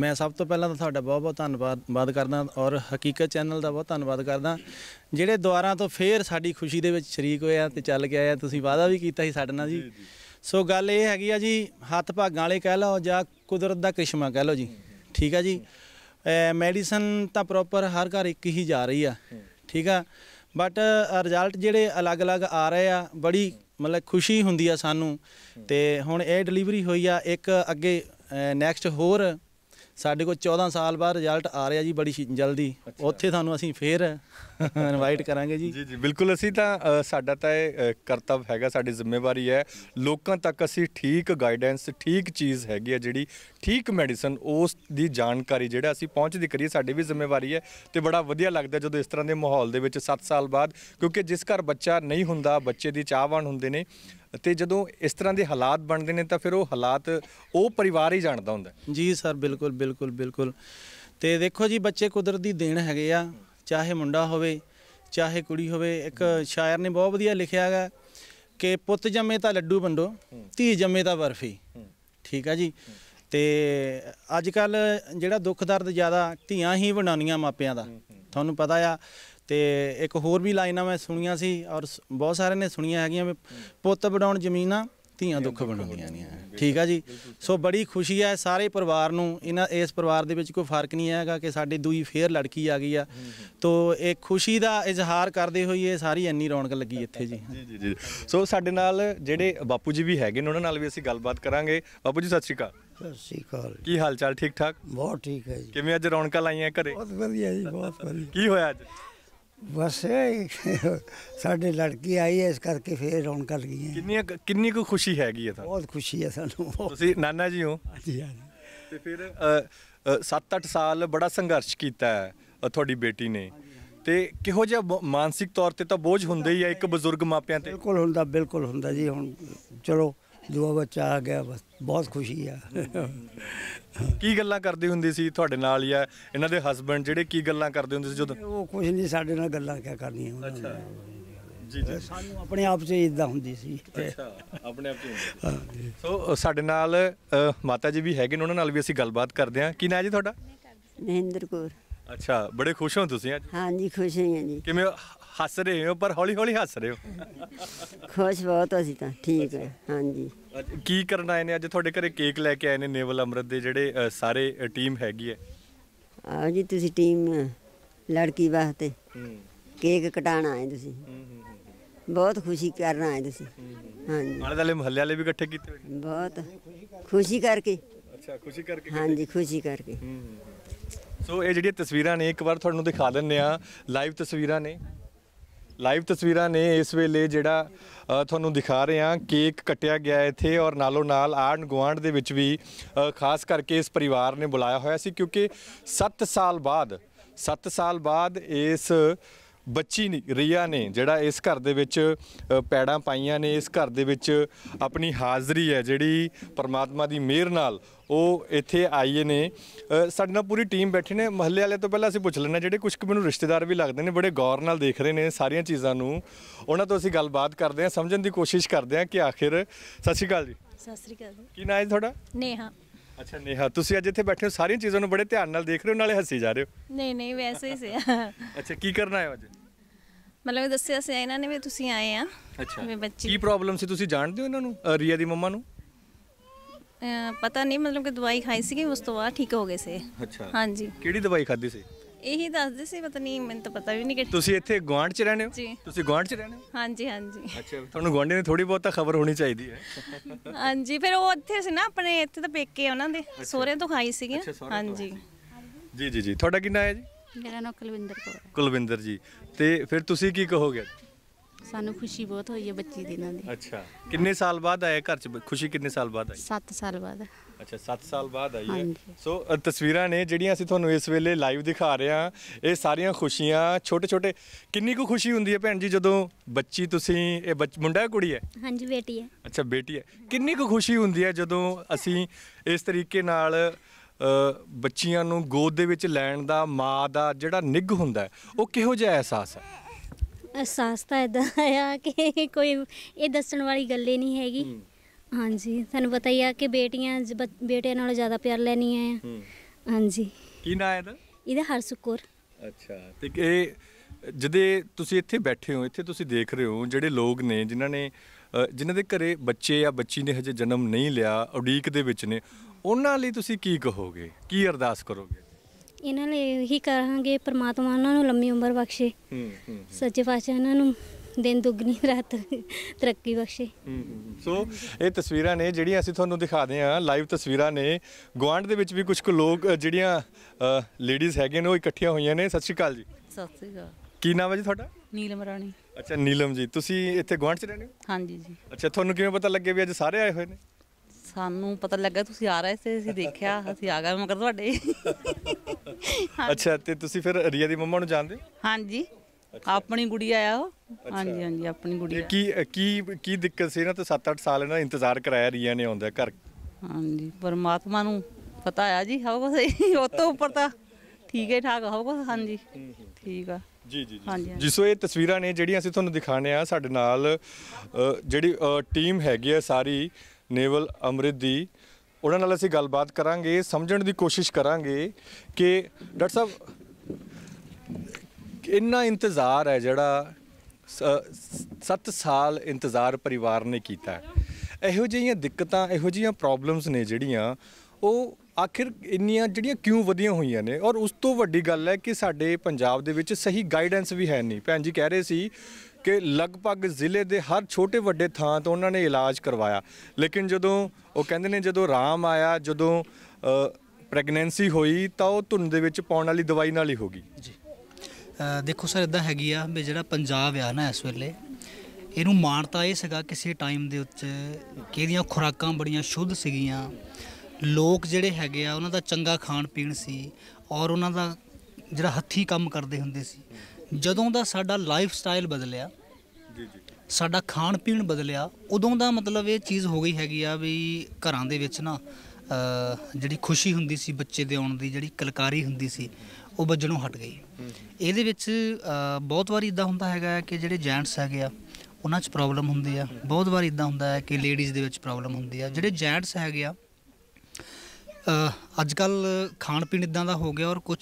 Speaker 3: ਮੈਂ ਸਭ ਤੋਂ ਪਹਿਲਾਂ ਤਾਂ ਤੁਹਾਡਾ ਬਹੁਤ-ਬਹੁਤ ਧੰਨਵਾਦ ਕਰਦਾ ਔਰ ਹਕੀਕਤ ਚੈਨਲ ਦਾ ਬਹੁਤ ਧੰਨਵਾਦ ਕਰਦਾ ਜਿਹੜੇ ਦੁਆਰਾਂ ਤੋਂ ਫੇਰ ਸਾਡੀ ਖੁਸ਼ੀ ਦੇ ਵਿੱਚ ਸ਼ਰੀਕ ਹੋਇਆ ਤੇ ਚੱਲ ਕੇ ਆਇਆ ਤੁਸੀਂ ਵਾਦਾ ਵੀ ਕੀਤਾ ਸੀ ਸਾਡੇ ਨਾਲ ਜੀ ਸੋ ਗੱਲ ਇਹ ਹੈਗੀ ਆ ਜੀ ਹੱਥ ਭਾਗਾਂ ਵਾਲੇ ਕਹਿ ਲਓ ਜਾਂ ਕੁਦਰਤ ਦਾ ਕ੍ਰਿਸ਼ਮਾ ਕਹਿ ਲਓ ਜੀ ਠੀਕ ਆ ਜੀ ਮੈਡੀਸਨ ਤਾਂ ਪ੍ਰੋਪਰ ਹਰ ਘਰ ਇੱਕ ਹੀ ਜਾ ਰਹੀ ਆ ਠੀਕ ਆ ਬਟ ਰਿਜ਼ਲਟ ਜਿਹੜੇ ਅਲੱਗ-ਅਲੱਗ ਆ ਰਹੇ ਆ ਬੜੀ ਮਤਲਬ ਖੁਸ਼ੀ ਹੁੰਦੀ ਆ ਸਾਨੂੰ ਤੇ ਹੁਣ ਇਹ ਡਿਲੀਵਰੀ ਹੋਈ ਆ ਇੱਕ ਅੱਗੇ ਨੈਕਸਟ ਹੋਰ ਸਾਡੇ ਕੋਲ 14 ਸਾਲ ਬਾਅਦ ਰਿਜ਼ਲਟ ਆ ਰਿਹਾ ਜੀ ਬੜੀ ਜਲਦੀ ਉੱਥੇ ਤੁਹਾਨੂੰ ਅਸੀਂ ਫੇਰ ਇਨਵਾਈਟ ਕਰਾਂਗੇ ਜੀ ਜੀ ਜੀ
Speaker 2: ਬਿਲਕੁਲ ਅਸੀਂ ਤਾਂ ਸਾਡਾ ਤਾਂ ਇਹ ਕਰਤੱਵ ਹੈਗਾ ਸਾਡੀ ਜ਼ਿੰਮੇਵਾਰੀ ਹੈ ਲੋਕਾਂ ਤੱਕ ਅਸੀਂ ਠੀਕ ਗਾਈਡੈਂਸ ਠੀਕ ਚੀਜ਼ ਹੈਗੀ ਹੈ ਜਿਹੜੀ ਠੀਕ ਮੈਡੀਸਨ ਉਸ ਦੀ ਜਾਣਕਾਰੀ ਜਿਹੜਾ ਅਸੀਂ ਪਹੁੰਚਦੀ ਕਰੀਏ ਸਾਡੀ ਵੀ ਜ਼ਿੰਮੇਵਾਰੀ ਹੈ ਤੇ ਬੜਾ ਵਧੀਆ ਲੱਗਦਾ ਜਦੋਂ ਇਸ ਤਰ੍ਹਾਂ ਦੇ ਮਾਹੌਲ ਦੇ ਵਿੱਚ 7 ਸਾਲ ਬਾਅਦ ਕਿਉਂਕਿ ਜਿਸ ਘਰ ਬੱਚਾ ਨਹੀਂ ਹੁੰਦਾ ਬੱਚੇ ਦੀ ਚਾਹਵਾਨ ਹੁੰਦੇ ਨੇ ਤੇ ਜਦੋਂ
Speaker 3: ਇਸ ਤਰ੍ਹਾਂ ਦੇ ਹਾਲਾਤ ਬਣਦੇ ਨੇ ਤਾਂ ਫਿਰ ਉਹ ਹਾਲਾਤ ਉਹ ਪਰਿਵਾਰ ਹੀ ਜਾਣਦਾ ਹੁੰਦਾ ਜੀ ਸਰ ਬਿਲਕੁਲ ਬਿਲਕੁਲ ਬਿਲਕੁਲ ਤੇ ਦੇਖੋ ਜੀ ਬੱਚੇ ਕੁਦਰਤ ਦੀ ਦੇਣ ਹੈਗੇ ਆ ਚਾਹੇ ਮੁੰਡਾ ਹੋਵੇ ਚਾਹੇ ਕੁੜੀ ਹੋਵੇ ਇੱਕ ਸ਼ਾਇਰ ਨੇ ਬਹੁਤ ਵਧੀਆ ਲਿਖਿਆ ਹੈਗਾ ਕਿ ਪੁੱਤ ਜੰਮੇ ਤਾਂ ਲੱਡੂ ਵੰਡੋ ਧੀ ਜੰਮੇ ਤਾਂ ਬਰਫੀ ਠੀਕ ਆ ਜੀ ਤੇ ਅੱਜ ਕੱਲ ਜਿਹੜਾ ਦੁੱਖ ਦਰਦ ਜ਼ਿਆਦਾ ਧੀਆਂ ਹੀ ਬਣਾਉਣੀਆਂ ਮਾਪਿਆਂ ਦਾ ਤੁਹਾਨੂੰ ਪਤਾ ਆ ਤੇ ਇੱਕ ਹੋਰ ਵੀ ਲਾਈਨਾਂ ਮੈਂ ਸੁਣੀਆਂ ਸੀ ਔਰ ਬਹੁਤ ਸਾਰੇ ਨੇ ਸੁਣੀਆਂ ਹੈਗੀਆਂ ਪੁੱਤ ਵਡਾਉਣ ਜ਼ਮੀਨਾਂ ਧੀਆਂ ਦੁੱਖ ਬਣਾਉਂਦੀਆਂ ਨੇ ਠੀਕ ਆ ਜੀ ਸੋ ਬੜੀ ਖੁਸ਼ੀ ਹੈ ਸਾਰੇ ਪਰਿਵਾਰ ਨੂੰ ਇਹਨਾਂ ਇਸ ਪਰਿਵਾਰ ਦੇ ਵਿੱਚ ਕੋਈ ਫਰਕ ਨਹੀਂ ਆਏਗਾ ਕਿ ਸਾਡੇ ਦੂਈ ਫੇਰ ਲੜਕੀ ਆ ਗਈ ਆ ਤੋ ਇਹ ਖੁਸ਼ੀ ਦਾ ਇਜ਼ਹਾਰ ਕਰਦੇ ਹੋਈ ਇਹ ਸਾਰੀ ਇੰਨੀ ਰੌਣਕ ਲੱਗੀ ਇੱਥੇ ਜੀ ਜੀ ਜੀ ਸੋ ਸਾਡੇ ਨਾਲ ਜਿਹੜੇ ਬਾਪੂ
Speaker 2: ਜੀ ਵੀ ਹੈਗੇ ਨੇ ਉਹਨਾਂ ਨਾਲ ਵੀ ਅਸੀਂ ਗੱਲਬਾਤ ਕਰਾਂਗੇ ਬਾਪੂ ਜੀ ਸਤਿ ਸ਼੍ਰੀ ਅਕਾਲ
Speaker 5: ਸਤਿ ਸ਼੍ਰੀ ਅਕਾਲ
Speaker 2: ਕੀ ਹਾਲ ਚਾਲ ਠੀਕ ਠਾਕ ਬਹੁਤ ਠੀਕ ਹੈ ਜੀ ਕਿਵੇਂ ਅੱਜ ਰੌਣਕਾਂ ਲਾਈਆਂ ਘਰੇ ਬਹੁਤ ਵਧੀਆ ਜੀ ਬਹੁਤ
Speaker 5: ਵਧੀਆ ਕੀ ਹੋਇਆ ਅੱਜ ਬਸ ਇਹ ਸਾਡੇ ਲੜਕੀ ਆਈ ਹੈ ਇਸ ਕਰਕੇ ਫੇਰ ਗਈ ਐ
Speaker 2: ਕਿੰਨੀ ਕਿੰਨੀ ਕੋ ਖੁਸ਼ੀ ਹੈਗੀ ਹੈ
Speaker 5: ਤੁਹਾਨੂੰ ਬਹੁਤ ਖੁਸ਼ੀ ਹੈ ਸਾਨੂੰ ਤੁਸੀਂ ਨਾਨਾ ਜੀ ਹੋ ਹਾਂਜੀ ਹਾਂਜੀ ਤੇ ਫਿਰ
Speaker 2: 7-8 ਸਾਲ ਬੜਾ ਸੰਘਰਸ਼ ਕੀਤਾ ਹੈ ਤੁਹਾਡੀ ਬੇਟੀ ਨੇ ਤੇ ਕਿਹੋ ਜਿਹਾ ਮਾਨਸਿਕ ਤੌਰ ਤੇ ਤਾਂ ਬੋਝ ਹੁੰਦਾ ਹੀ ਆ ਇੱਕ ਬਜ਼ੁਰਗ ਮਾਪਿਆਂ ਤੇ
Speaker 5: ਬਿਲਕੁਲ ਹੁੰਦਾ ਬਿਲਕੁਲ ਹੁੰਦਾ ਜੀ ਹੁਣ ਚਲੋ ਦੂਆ ਬੱਚਾ ਆ ਗਿਆ ਬਸ ਬਹੁਤ ਖੁਸ਼ੀ ਆ
Speaker 2: ਕੀ ਗੱਲਾਂ ਕਰਦੀ ਹੁੰਦੀ ਸੀ ਤੁਹਾਡੇ ਨਾਲ ਜਾਂ ਇਹਨਾਂ ਦੇ ਹਸਬੰਡ ਜਿਹੜੇ ਕੀ ਗੱਲਾਂ ਕਰਦੇ ਹੁੰਦੇ ਸੀ ਜਦੋਂ
Speaker 5: ਉਹ ਕੁਝ ਨਹੀਂ ਸਾਡੇ ਨਾਲ ਗੱਲਾਂ ਕਿਆ ਕਰਨੀਆਂ ਉਹਨਾਂ ਅੱਛਾ ਜੀ ਜੀ ਸਾਨੂੰ ਆਪਣੇ ਆਪ 'ਚ ਇਦਾਂ ਹੁੰਦੀ ਸੀ ਅੱਛਾ
Speaker 2: ਆਪਣੇ ਆਪ 'ਚ ਹਾਂ ਸੋ ਸਾਡੇ ਨਾਲ ਮਾਤਾ ਜੀ ਵੀ ਹੈਗੇ ਨੇ ਉਹਨਾਂ ਨਾਲ ਵੀ ਅਸੀਂ ਗੱਲਬਾਤ ਕਰਦੇ ਹਾਂ ਕੀ ਨਾਮ ਜੀ ਤੁਹਾਡਾ
Speaker 7: ਮਹਿੰਦਰ ਕੌਰ
Speaker 2: ਅੱਛਾ ਬੜੇ ਖੁਸ਼ ਹੋ ਤੁਸੀਂ ਅੱਜ ਹਾਂਜੀ ਖੁਸ਼ ਹਾਂ ਜੀ ਕਿਵੇਂ ਹੱਸ ਰਹੇ ਹੋ ਪਰ ਹੌਲੀ ਹੌਲੀ ਹੱਸ ਰਹੇ ਹੋ
Speaker 7: ਖੁਸ਼ ਬਹੁਤ ਅਸੀਂ ਤਾਂ ਠੀਕ ਹੈ
Speaker 2: ਹਾਂਜੀ ਕੀ ਕਰਨ ਆਏ ਨੇ ਅੱਜ ਤੁਹਾਡੇ ਘਰੇ ਕੇਕ ਲੈ ਕੇ ਆਏ ਨੇ ਨੇਵਲ ਅਮਰਤ ਦੇ ਜਿਹੜੇ ਸਾਰੇ ਟੀਮ ਹੈਗੀ ਹੈ
Speaker 7: ਆ ਜੀ ਤੁਸੀਂ ਟੀਮ ਲੜਕੀ ਵਾਸਤੇ ਕੇਕ ਕਟਾਣ ਆਏ ਤੁਸੀਂ ਬਹੁਤ ਖੁਸ਼ੀ ਕਰਨ ਆਏ ਤੁਸੀਂ ਹਾਂਜੀ
Speaker 2: ਨਾਲੇ ਨਾਲੇ ਮਹੱਲੇ ਵਾਲੇ ਵੀ ਇਕੱਠੇ ਕੀਤੇ ਬਹੁਤ
Speaker 7: ਖੁਸ਼ੀ ਕਰਕੇ
Speaker 2: ਅੱਛਾ ਖੁਸ਼ੀ ਕਰਕੇ ਹਾਂਜੀ
Speaker 7: ਖੁਸ਼ੀ ਕਰਕੇ
Speaker 2: ਸੋ ਇਹ ਜਿਹੜੀਆਂ ਤਸਵੀਰਾਂ ਨੇ ਇੱਕ ਵਾਰ ਤੁਹਾਨੂੰ ਦਿਖਾ ਦਿੰਨੇ ਆ ਲਾਈਵ ਤਸਵੀਰਾਂ ਨੇ ਲਾਈਵ ਤਸਵੀਰਾਂ ਨੇ ਇਸ ਵੇਲੇ ਜਿਹੜਾ ਤੁਹਾਨੂੰ ਦਿਖਾ ਰਹੇ ਹਾਂ ਕੇਕ ਕੱਟਿਆ ਗਿਆ ਇੱਥੇ ਔਰ ਨਾਲੋ ਨਾਲ ਆਂਡ ਗਵਾਂਡ ਦੇ ਵਿੱਚ ਵੀ ਖਾਸ ਕਰਕੇ ਇਸ ਪਰਿਵਾਰ ਨੇ ਬੁਲਾਇਆ ਹੋਇਆ ਸੀ ਕਿਉਂਕਿ 7 ਸਾਲ ਬਾਅਦ 7 ਸਾਲ ਬਾਅਦ ਇਸ ਬੱਚੀ ਰੀਆ ਨੇ ਜਿਹੜਾ ਇਸ ਘਰ ਦੇ ਵਿੱਚ ਪੈੜਾਂ ਪਾਈਆਂ ਨੇ ਇਸ ਘਰ ਦੇ ਵਿੱਚ ਆਪਣੀ ਹਾਜ਼ਰੀ ਹੈ ਜਿਹੜੀ ਪਰਮਾਤਮਾ ਦੀ ਮਿਹਰ ਨਾਲ ਉਹ ਇੱਥੇ ਆਈਏ ਨੇ ਸਾਡੇ ਨਾਲ ਪੂਰੀ ਟੀਮ ਬੈਠੀ ਨੇ ਮਹੱਲੇ ਵਾਲੇ ਤੋਂ ਪਹਿਲਾਂ ਅਸੀਂ ਪੁੱਛ ਲੈਣਾ ਜਿਹੜੇ ਕੁਝ ਕੁ ਮੈਨੂੰ ਰਿਸ਼ਤੇਦਾਰ ਵੀ ਲੱਗਦੇ ਨੇ ਬੜੇ ਗੌਰ ਨਾਲ ਦੇਖ ਰਹੇ ਨੇ ਸਾਰੀਆਂ ਚੀਜ਼ਾਂ ਨੂੰ ਉਹਨਾਂ ਤੋਂ ਅਸੀਂ ਗੱਲਬਾਤ ਕਰਦੇ ਹਾਂ ਸਮਝਣ ਦੀ ਕੋਸ਼ਿਸ਼ ਕਰਦੇ ਹਾਂ ਕਿ ਆਖਿਰ ਸਤਿ ਸ਼੍ਰੀ ਅਕਾਲ ਜੀ ਸਤਿ ਸ਼੍ਰੀ ਅਕਾਲ ਕੀ ਨਾਮ ਹੈ ਤੁਹਾਡਾ ਨੇਹਾ ਅੱਛਾ ਨੇਹਾ ਤੁਸੀਂ ਅੱਜ ਇੱਥੇ ਬੈਠੇ ਹੋ ਸਾਰੀਆਂ ਚੀਜ਼ਾਂ ਨੂੰ ਬੜੇ ਧਿਆਨ ਨਾਲ ਦੇਖ ਰਹੇ ਹੋ ਨਾਲੇ ਹੱਸੀ ਜਾ ਰਹੇ
Speaker 4: ਹੋ ਨਹੀਂ ਨਹੀਂ ਵੈਸੇ ਹੀ ਸੀ
Speaker 2: ਅੱਛਾ ਕੀ ਕਰਨਾ ਹੈ ਅੱਜ
Speaker 4: ਮਤਲਬ ਦੱਸਿਆ ਸੀ ਇਹਨਾਂ ਨੇ ਵੀ ਤੁਸੀਂ ਆਏ ਆ
Speaker 2: ਅੱਛਾ ਵੀ ਬੱਚੀ ਕੀ ਪ੍ਰੋਬਲਮ ਸੀ ਤੁਸੀਂ ਜਾਣਦੇ ਹੋ ਇਹਨਾਂ ਨੂੰ ਰੀਆ ਦੀ ਮੰਮਾ ਨੂੰ
Speaker 4: ਪਤਾ ਨਹੀਂ ਮਤਲਬ ਕਿ ਦਵਾਈ ਖਾਈ ਸੀ ਕਿ ਉਸ ਤੋਂ ਬਾਅਦ ਠੀਕ ਹੋ ਗਏ ਸੀ
Speaker 2: ਅੱਛਾ ਹਾਂਜੀ ਕਿਹੜੀ ਦਵਾਈ ਖਾਧੀ ਸੀ
Speaker 4: ਇਹੀ ਦੱਸਦੇ ਸੀ ਪਤਾ ਨਹੀਂ ਮੈਨੂੰ ਤਾਂ ਪਤਾ ਵੀ ਨਹੀਂ ਕਿ ਤੁਸੀਂ
Speaker 2: ਇੱਥੇ ਗਵਾਂਢ 'ਚ ਰਹਿੰਦੇ ਹੋ ਜੀ। ਤੁਸੀਂ ਗਵਾਂਢ 'ਚ ਰਹਿੰਦੇ
Speaker 4: ਹੋ ਹਾਂਜੀ ਹਾਂਜੀ
Speaker 2: ਅੱਛਾ ਤੁਹਾਨੂੰ ਗਵਾਂਢੀ ਨੇ ਥੋੜੀ ਬਹੁਤ ਤਾਂ ਖਬਰ ਹੋਣੀ ਚਾਹੀਦੀ ਹੈ
Speaker 4: ਹਾਂਜੀ ਫਿਰ ਉਹ ਇੱਥੇ ਸੀ ਨਾ ਆਪਣੇ ਇੱਥੇ ਤਾਂ ਪੇਕੇ ਉਹਨਾਂ ਦੇ ਸੋਹਰੇ ਤੋਂ ਖਾਈ ਸੀਗੇ ਹਾਂਜੀ
Speaker 2: ਜੀ ਜੀ ਜੀ ਤੁਹਾਡਾ ਕਿੰਨਾ ਹੈ
Speaker 4: ਜੀ ਮੇਰਾ ਨਾਮ ਕੁਲਵਿੰਦਰ ਕੌਰ ਹੈ।
Speaker 2: ਕੁਲਵਿੰਦਰ ਜੀ ਤੇ ਫਿਰ ਤੁਸੀਂ ਕੀ ਕਹੋਗੇ
Speaker 7: ਸਾਨੂੰ ਖੁਸ਼ੀ ਬਹੁਤ ਹੋਈ ਹੈ ਬੱਚੀ ਦੀ ਨਾਲ
Speaker 2: ਦੀ ਅੱਛਾ ਕਿੰਨੇ ਸਾਲ ਬਾਅਦ ਆਇਆ ਘਰ 'ਚ ਖੁਸ਼ੀ ਕਿੰਨੇ ਸਾਲ ਬਾਅਦ ਆਈ
Speaker 7: 7 ਸਾਲ ਬਾਅਦ
Speaker 2: ਅੱਛਾ 7 ਸਾਲ ਬਾਅਦ ਆਈ ਹੈ ਸੋ ਤਸਵੀਰਾਂ ਨੇ ਜਿਹੜੀਆਂ ਅਸੀਂ ਤੁਹਾਨੂੰ ਇਸ ਵੇਲੇ ਲਾਈਵ ਦਿਖਾ ਰਹੇ ਹਾਂ ਇਹ ਸਾਰੀਆਂ ਖੁਸ਼ੀਆਂ ਛੋਟੇ ਛੋਟੇ ਕਿੰਨੀ ਕੁ ਖੁਸ਼ੀ ਹੁੰਦੀ ਹੈ ਭੈਣ ਜੀ ਜਦੋਂ ਬੱਚੀ ਤੁਸੀਂ ਇਹ ਮੁੰਡਾ ਹੈ ਕੁੜੀ ਹੈ
Speaker 5: ਹਾਂਜੀ ਬੇਟੀ ਹੈ
Speaker 2: ਅੱਛਾ ਬੇਟੀ ਹੈ ਕਿੰਨੀ ਕੁ ਖੁਸ਼ੀ ਹੁੰਦੀ ਹੈ ਜਦੋਂ ਅਸੀਂ ਇਸ ਤਰੀਕੇ ਨਾਲ ਬੱਚੀਆਂ ਨੂੰ ਗੋਦ ਦੇ ਵਿੱਚ ਲੈਣ ਦਾ ਮਾਂ ਦਾ ਜਿਹੜਾ ਨਿੱਗ ਹੁੰਦਾ ਉਹ ਕਿਹੋ ਜਿਹਾ ਅਹਿਸਾਸ ਹੈ
Speaker 1: ਅਹਿਸਾਸ ਤਾਂ ਇਦਾਂ ਆ ਕਿ ਕੋਈ ਇਹ ਦੱਸਣ ਵਾਲੀ ਗੱਲ ਹੀ ਨਹੀਂ ਹੈਗੀ ਹਾਂਜੀ ਤੁਹਾਨੂੰ ਪਤਾ ਹੀ ਆ ਕਿ ਬੇਟੀਆਂ ਬੇਟੇ ਬੇਟਿਆਂ ਨਾਲੋਂ ਜ਼ਿਆਦਾ ਪਿਆਰ ਲੈਣੀਆਂ ਆ ਹਾਂਜੀ ਕੀ ਨਾਂ ਹੈ ਇਹਦਾ ਇਹਦਾ ਹਰਸੁਖ
Speaker 2: ਅੱਛਾ ਤੇ ਕਿ ਇਹ ਜਿਹਦੇ ਤੁਸੀਂ ਇੱਥੇ ਬੈਠੇ ਹੋ ਇੱਥੇ ਤੁਸੀਂ ਦੇਖ ਰਹੇ ਹੋ ਜਿਹੜੇ ਲੋਕ ਨੇ ਜਿਨ੍ਹਾਂ ਨੇ ਜਿਨ੍ਹਾਂ ਦੇ ਘਰੇ ਬੱਚੇ ਆ ਬੱਚੀ ਨੇ ਹਜੇ ਜਨਮ ਨਹੀਂ ਲਿਆ ਉਡੀਕ ਦੇ ਵਿੱਚ ਨੇ ਉਹਨਾਂ ਲਈ ਤੁਸੀਂ ਕੀ ਕਹੋਗੇ ਕੀ ਅਰਦਾਸ ਕਰੋਗੇ
Speaker 1: ਇਹਨਾਂ ਲਈ ਇਹੀ ਕਰਾਂਗੇ ਪ੍ਰਮਾਤਮਾ ਉਹਨਾਂ ਨੂੰ ਲੰਮੀ ਉਮਰ ਬਖਸ਼ੇ ਹੂੰ ਹੂੰ ਸੱਚੇ ਪਾਤਸ਼ਾਹ ਇਹਨਾਂ ਨੂੰ ਦਿਨ ਦੁਗਣੀ ਰਾਤ ਤਰੱਕੀ ਬਖਸ਼ੇ
Speaker 2: ਸੋ ਇਹ ਤਸਵੀਰਾਂ ਨੇ ਜਿਹੜੀਆਂ ਅਸੀਂ ਤੁਹਾਨੂੰ ਦਿਖਾਦੇ ਆ ਲਾਈਵ ਤਸਵੀਰਾਂ ਨੇ ਗਵਾਂਡ ਦੇ ਵਿੱਚ ਵੀ ਕੁਝ ਕੁ ਲੋਕ ਜਿਹੜੀਆਂ ਲੇਡੀਜ਼ ਹੈਗੇ ਨੇ ਉਹ ਇਕੱਠੀਆਂ ਹੋਈਆਂ ਨੇ ਸਤਿ ਸ਼੍ਰੀ ਅਕਾਲ ਜੀ ਸਤਿ ਸ਼੍ਰੀ ਅਕਾਲ ਕੀ ਨਾਮ ਹੈ ਜੀ ਤੁਹਾਡਾ ਨੀਲਮ ਰਾਣੀ ਅੱਛਾ ਨੀਲਮ ਜੀ ਤੁਸੀਂ ਇੱਥੇ ਗਵਾਂਡ 'ਚ ਰਹਿੰਦੇ ਹੋ ਹਾਂਜੀ ਜੀ ਅੱਛਾ ਤੁਹਾਨੂੰ ਕਿਵੇਂ ਪਤਾ ਲੱਗੇ ਵੀ ਅੱਜ ਸਾਰੇ ਆਏ ਹੋਏ ਨੇ
Speaker 7: ਸਾਨੂੰ ਪਤਾ ਲੱਗਾ ਤੁਸੀਂ ਆ ਰਹੇ ਸੀ ਅਸੀਂ ਦੇਖਿਆ ਅਸੀਂ ਆ ਗਏ ਮਗਰ ਤੁਹਾਡੇ
Speaker 2: ਅੱਛਾ ਤੇ ਤੁਸੀਂ ਫਿਰ ਰੀਆ ਦੀ ਮੰਮਾ ਨੂੰ ਜਾਣਦੇ
Speaker 7: ਹਾਂਜੀ ਆਪਣੀ ਗੁੜੀਆ ਆ ਉਹ ਹਾਂਜੀ
Speaker 2: ਹਾਂਜੀ ਆਪਣੀ ਗੁੜੀਆ ਕੀ ਕੀ ਕੀ ਦਿੱਕਤ ਸੀ ਨਾ ਤੇ 7-8 ਸਾਲ ਇਹਨਾਂ ਦਾ ਇੰਤਜ਼ਾਰ ਕਰਾਇਆ ਰਹੀਆਂ ਨੇ ਆਉਂਦੇ ਘਰ
Speaker 7: ਹਾਂਜੀ ਪਰਮਾਤਮਾ ਨੂੰ ਪਤਾ ਆ ਜੀ ਹੋਊਗਾ ਸਹੀ ਉਹ ਤੋਂ ਉੱਪਰ ਤਾਂ ਠੀਕ ਹੈ ਠਾਕ ਹੋਊਗਾ ਹਾਂਜੀ ਠੀਕ ਆ ਜੀ ਜੀ ਜੀ
Speaker 2: ਜਿਸੋ ਇਹ ਤਸਵੀਰਾਂ ਨੇ ਜਿਹੜੀਆਂ ਅਸੀਂ ਤੁਹਾਨੂੰ ਦਿਖਾਣੇ ਆ ਸਾਡੇ ਨਾਲ ਜਿਹੜੀ ਟੀਮ ਹੈਗੀ ਆ ਸਾਰੀ ਨੇਵਲ ਅਮਰਿਤ ਦੀ ਉਹਨਾਂ ਨਾਲ ਅਸੀਂ ਗੱਲਬਾਤ ਕਰਾਂਗੇ ਸਮਝਣ ਦੀ ਕੋਸ਼ਿਸ਼ ਕਰਾਂਗੇ ਕਿ ਡਾਕਟਰ ਸਾਹਿਬ ਇੰਨਾ ਇੰਤਜ਼ਾਰ ਹੈ ਜਿਹੜਾ 7 ਸਾਲ ਇੰਤਜ਼ਾਰ ਪਰਿਵਾਰ ਨੇ ਕੀਤਾ ਇਹੋ ਜਿਹੀਆਂ ਦਿੱਕਤਾਂ ਇਹੋ ਜਿਹੀਆਂ ਪ੍ਰੋਬਲਮਸ ਨੇ ਜਿਹੜੀਆਂ ਉਹ ਆਖਿਰ ਇੰਨੀਆਂ ਜਿਹੜੀਆਂ ਕਿਉਂ ਵਧੀਆਂ ਹੋਈਆਂ ਨੇ ਔਰ ਉਸ ਤੋਂ ਵੱਡੀ ਗੱਲ ਹੈ ਕਿ ਸਾਡੇ ਪੰਜਾਬ ਦੇ ਵਿੱਚ ਸਹੀ ਗਾਈਡੈਂਸ ਵੀ ਹੈ ਨਹੀਂ ਭੈਣ ਜੀ ਕਹਿ ਰਹੇ ਸੀ ਕਿ ਲਗਭਗ ਜ਼ਿਲ੍ਹੇ ਦੇ ਹਰ ਛੋਟੇ ਵੱਡੇ ਥਾਂ ਤੋਂ ਉਹਨਾਂ ਨੇ ਇਲਾਜ ਕਰਵਾਇਆ ਲੇਕਿਨ ਜਦੋਂ ਉਹ ਕਹਿੰਦੇ ਨੇ ਜਦੋਂ ਰਾਮ ਆਇਆ ਜਦੋਂ ਪ੍ਰੈਗਨੈਂਸੀ ਹੋਈ ਤਾਂ ਉਹ ਧੁੰਦ ਦੇ ਵਿੱਚ ਪਾਉਣ ਵਾਲੀ ਦਵਾਈ ਨਾਲ ਹੀ ਹੋ ਗਈ ਜੀ
Speaker 5: ਦੇਖੋ ਸਰ ਇਦਾਂ ਹੈਗੀ ਆ ਵੀ ਜਿਹੜਾ ਪੰਜਾਬ ਆ ਨਾ ਇਸ ਵੇਲੇ ਇਹਨੂੰ ਮਾਨਤਾ ਇਹ ਸੀਗਾ ਕਿਸੇ ਟਾਈਮ ਦੇ ਉੱਤੇ ਕਿਹਦੀਆਂ ਖੁਰਾਕਾਂ ਬੜੀਆਂ ਸ਼ੁੱਧ ਸੀਗੀਆਂ ਲੋਕ ਜਿਹੜੇ ਹੈਗੇ ਆ ਉਹਨਾਂ ਦਾ ਚੰਗਾ ਖਾਣ ਪੀਣ ਸੀ ਔਰ ਉਹਨਾਂ ਦਾ ਜਿਹੜਾ ਹੱਥੀ ਕੰਮ ਕਰਦੇ ਹੁੰਦੇ ਸੀ ਜਦੋਂ ਦਾ ਸਾਡਾ ਲਾਈਫ ਸਟਾਈਲ ਬਦਲਿਆ ਜੀ ਜੀ ਸਾਡਾ ਖਾਣ ਪੀਣ ਬਦਲਿਆ ਉਦੋਂ ਦਾ ਮਤਲਬ ਇਹ ਚੀਜ਼ ਹੋ ਗਈ ਹੈਗੀ ਆ ਵੀ ਘਰਾਂ ਦੇ ਵਿੱਚ ਨਾ ਜਿਹੜੀ ਖੁਸ਼ੀ ਹੁੰਦੀ ਸੀ ਬੱਚੇ ਦੇ ਆਉਣ ਦੀ ਜਿਹੜੀ ਕਲਕਾਰੀ ਹੁੰਦੀ ਸੀ ਉਹ ਵੱਜਣੋਂ ਹਟ ਗਈ ਇਹਦੇ ਵਿੱਚ ਬਹੁਤ ਵਾਰੀ ਇਦਾਂ ਹੁੰਦਾ ਹੈਗਾ ਕਿ ਜਿਹੜੇ ਜੈਂਟਸ ਹੈਗੇ ਆ ਉਹਨਾਂ 'ਚ ਪ੍ਰੋਬਲਮ ਹੁੰਦੀ ਆ ਬਹੁਤ ਵਾਰ ਇਦਾਂ ਹੁੰਦਾ ਹੈ ਕਿ ਲੇਡੀਜ਼ ਦੇ ਵਿੱਚ ਪ੍ਰੋਬਲਮ ਹੁੰਦੀ ਆ ਜਿਹੜੇ ਜੈਂਟਸ ਹੈਗੇ ਆ ਅੱਜ ਕੱਲ ਖਾਣ ਪੀਣ ਇਦਾਂ ਦਾ ਹੋ ਗਿਆ ਔਰ ਕੁਝ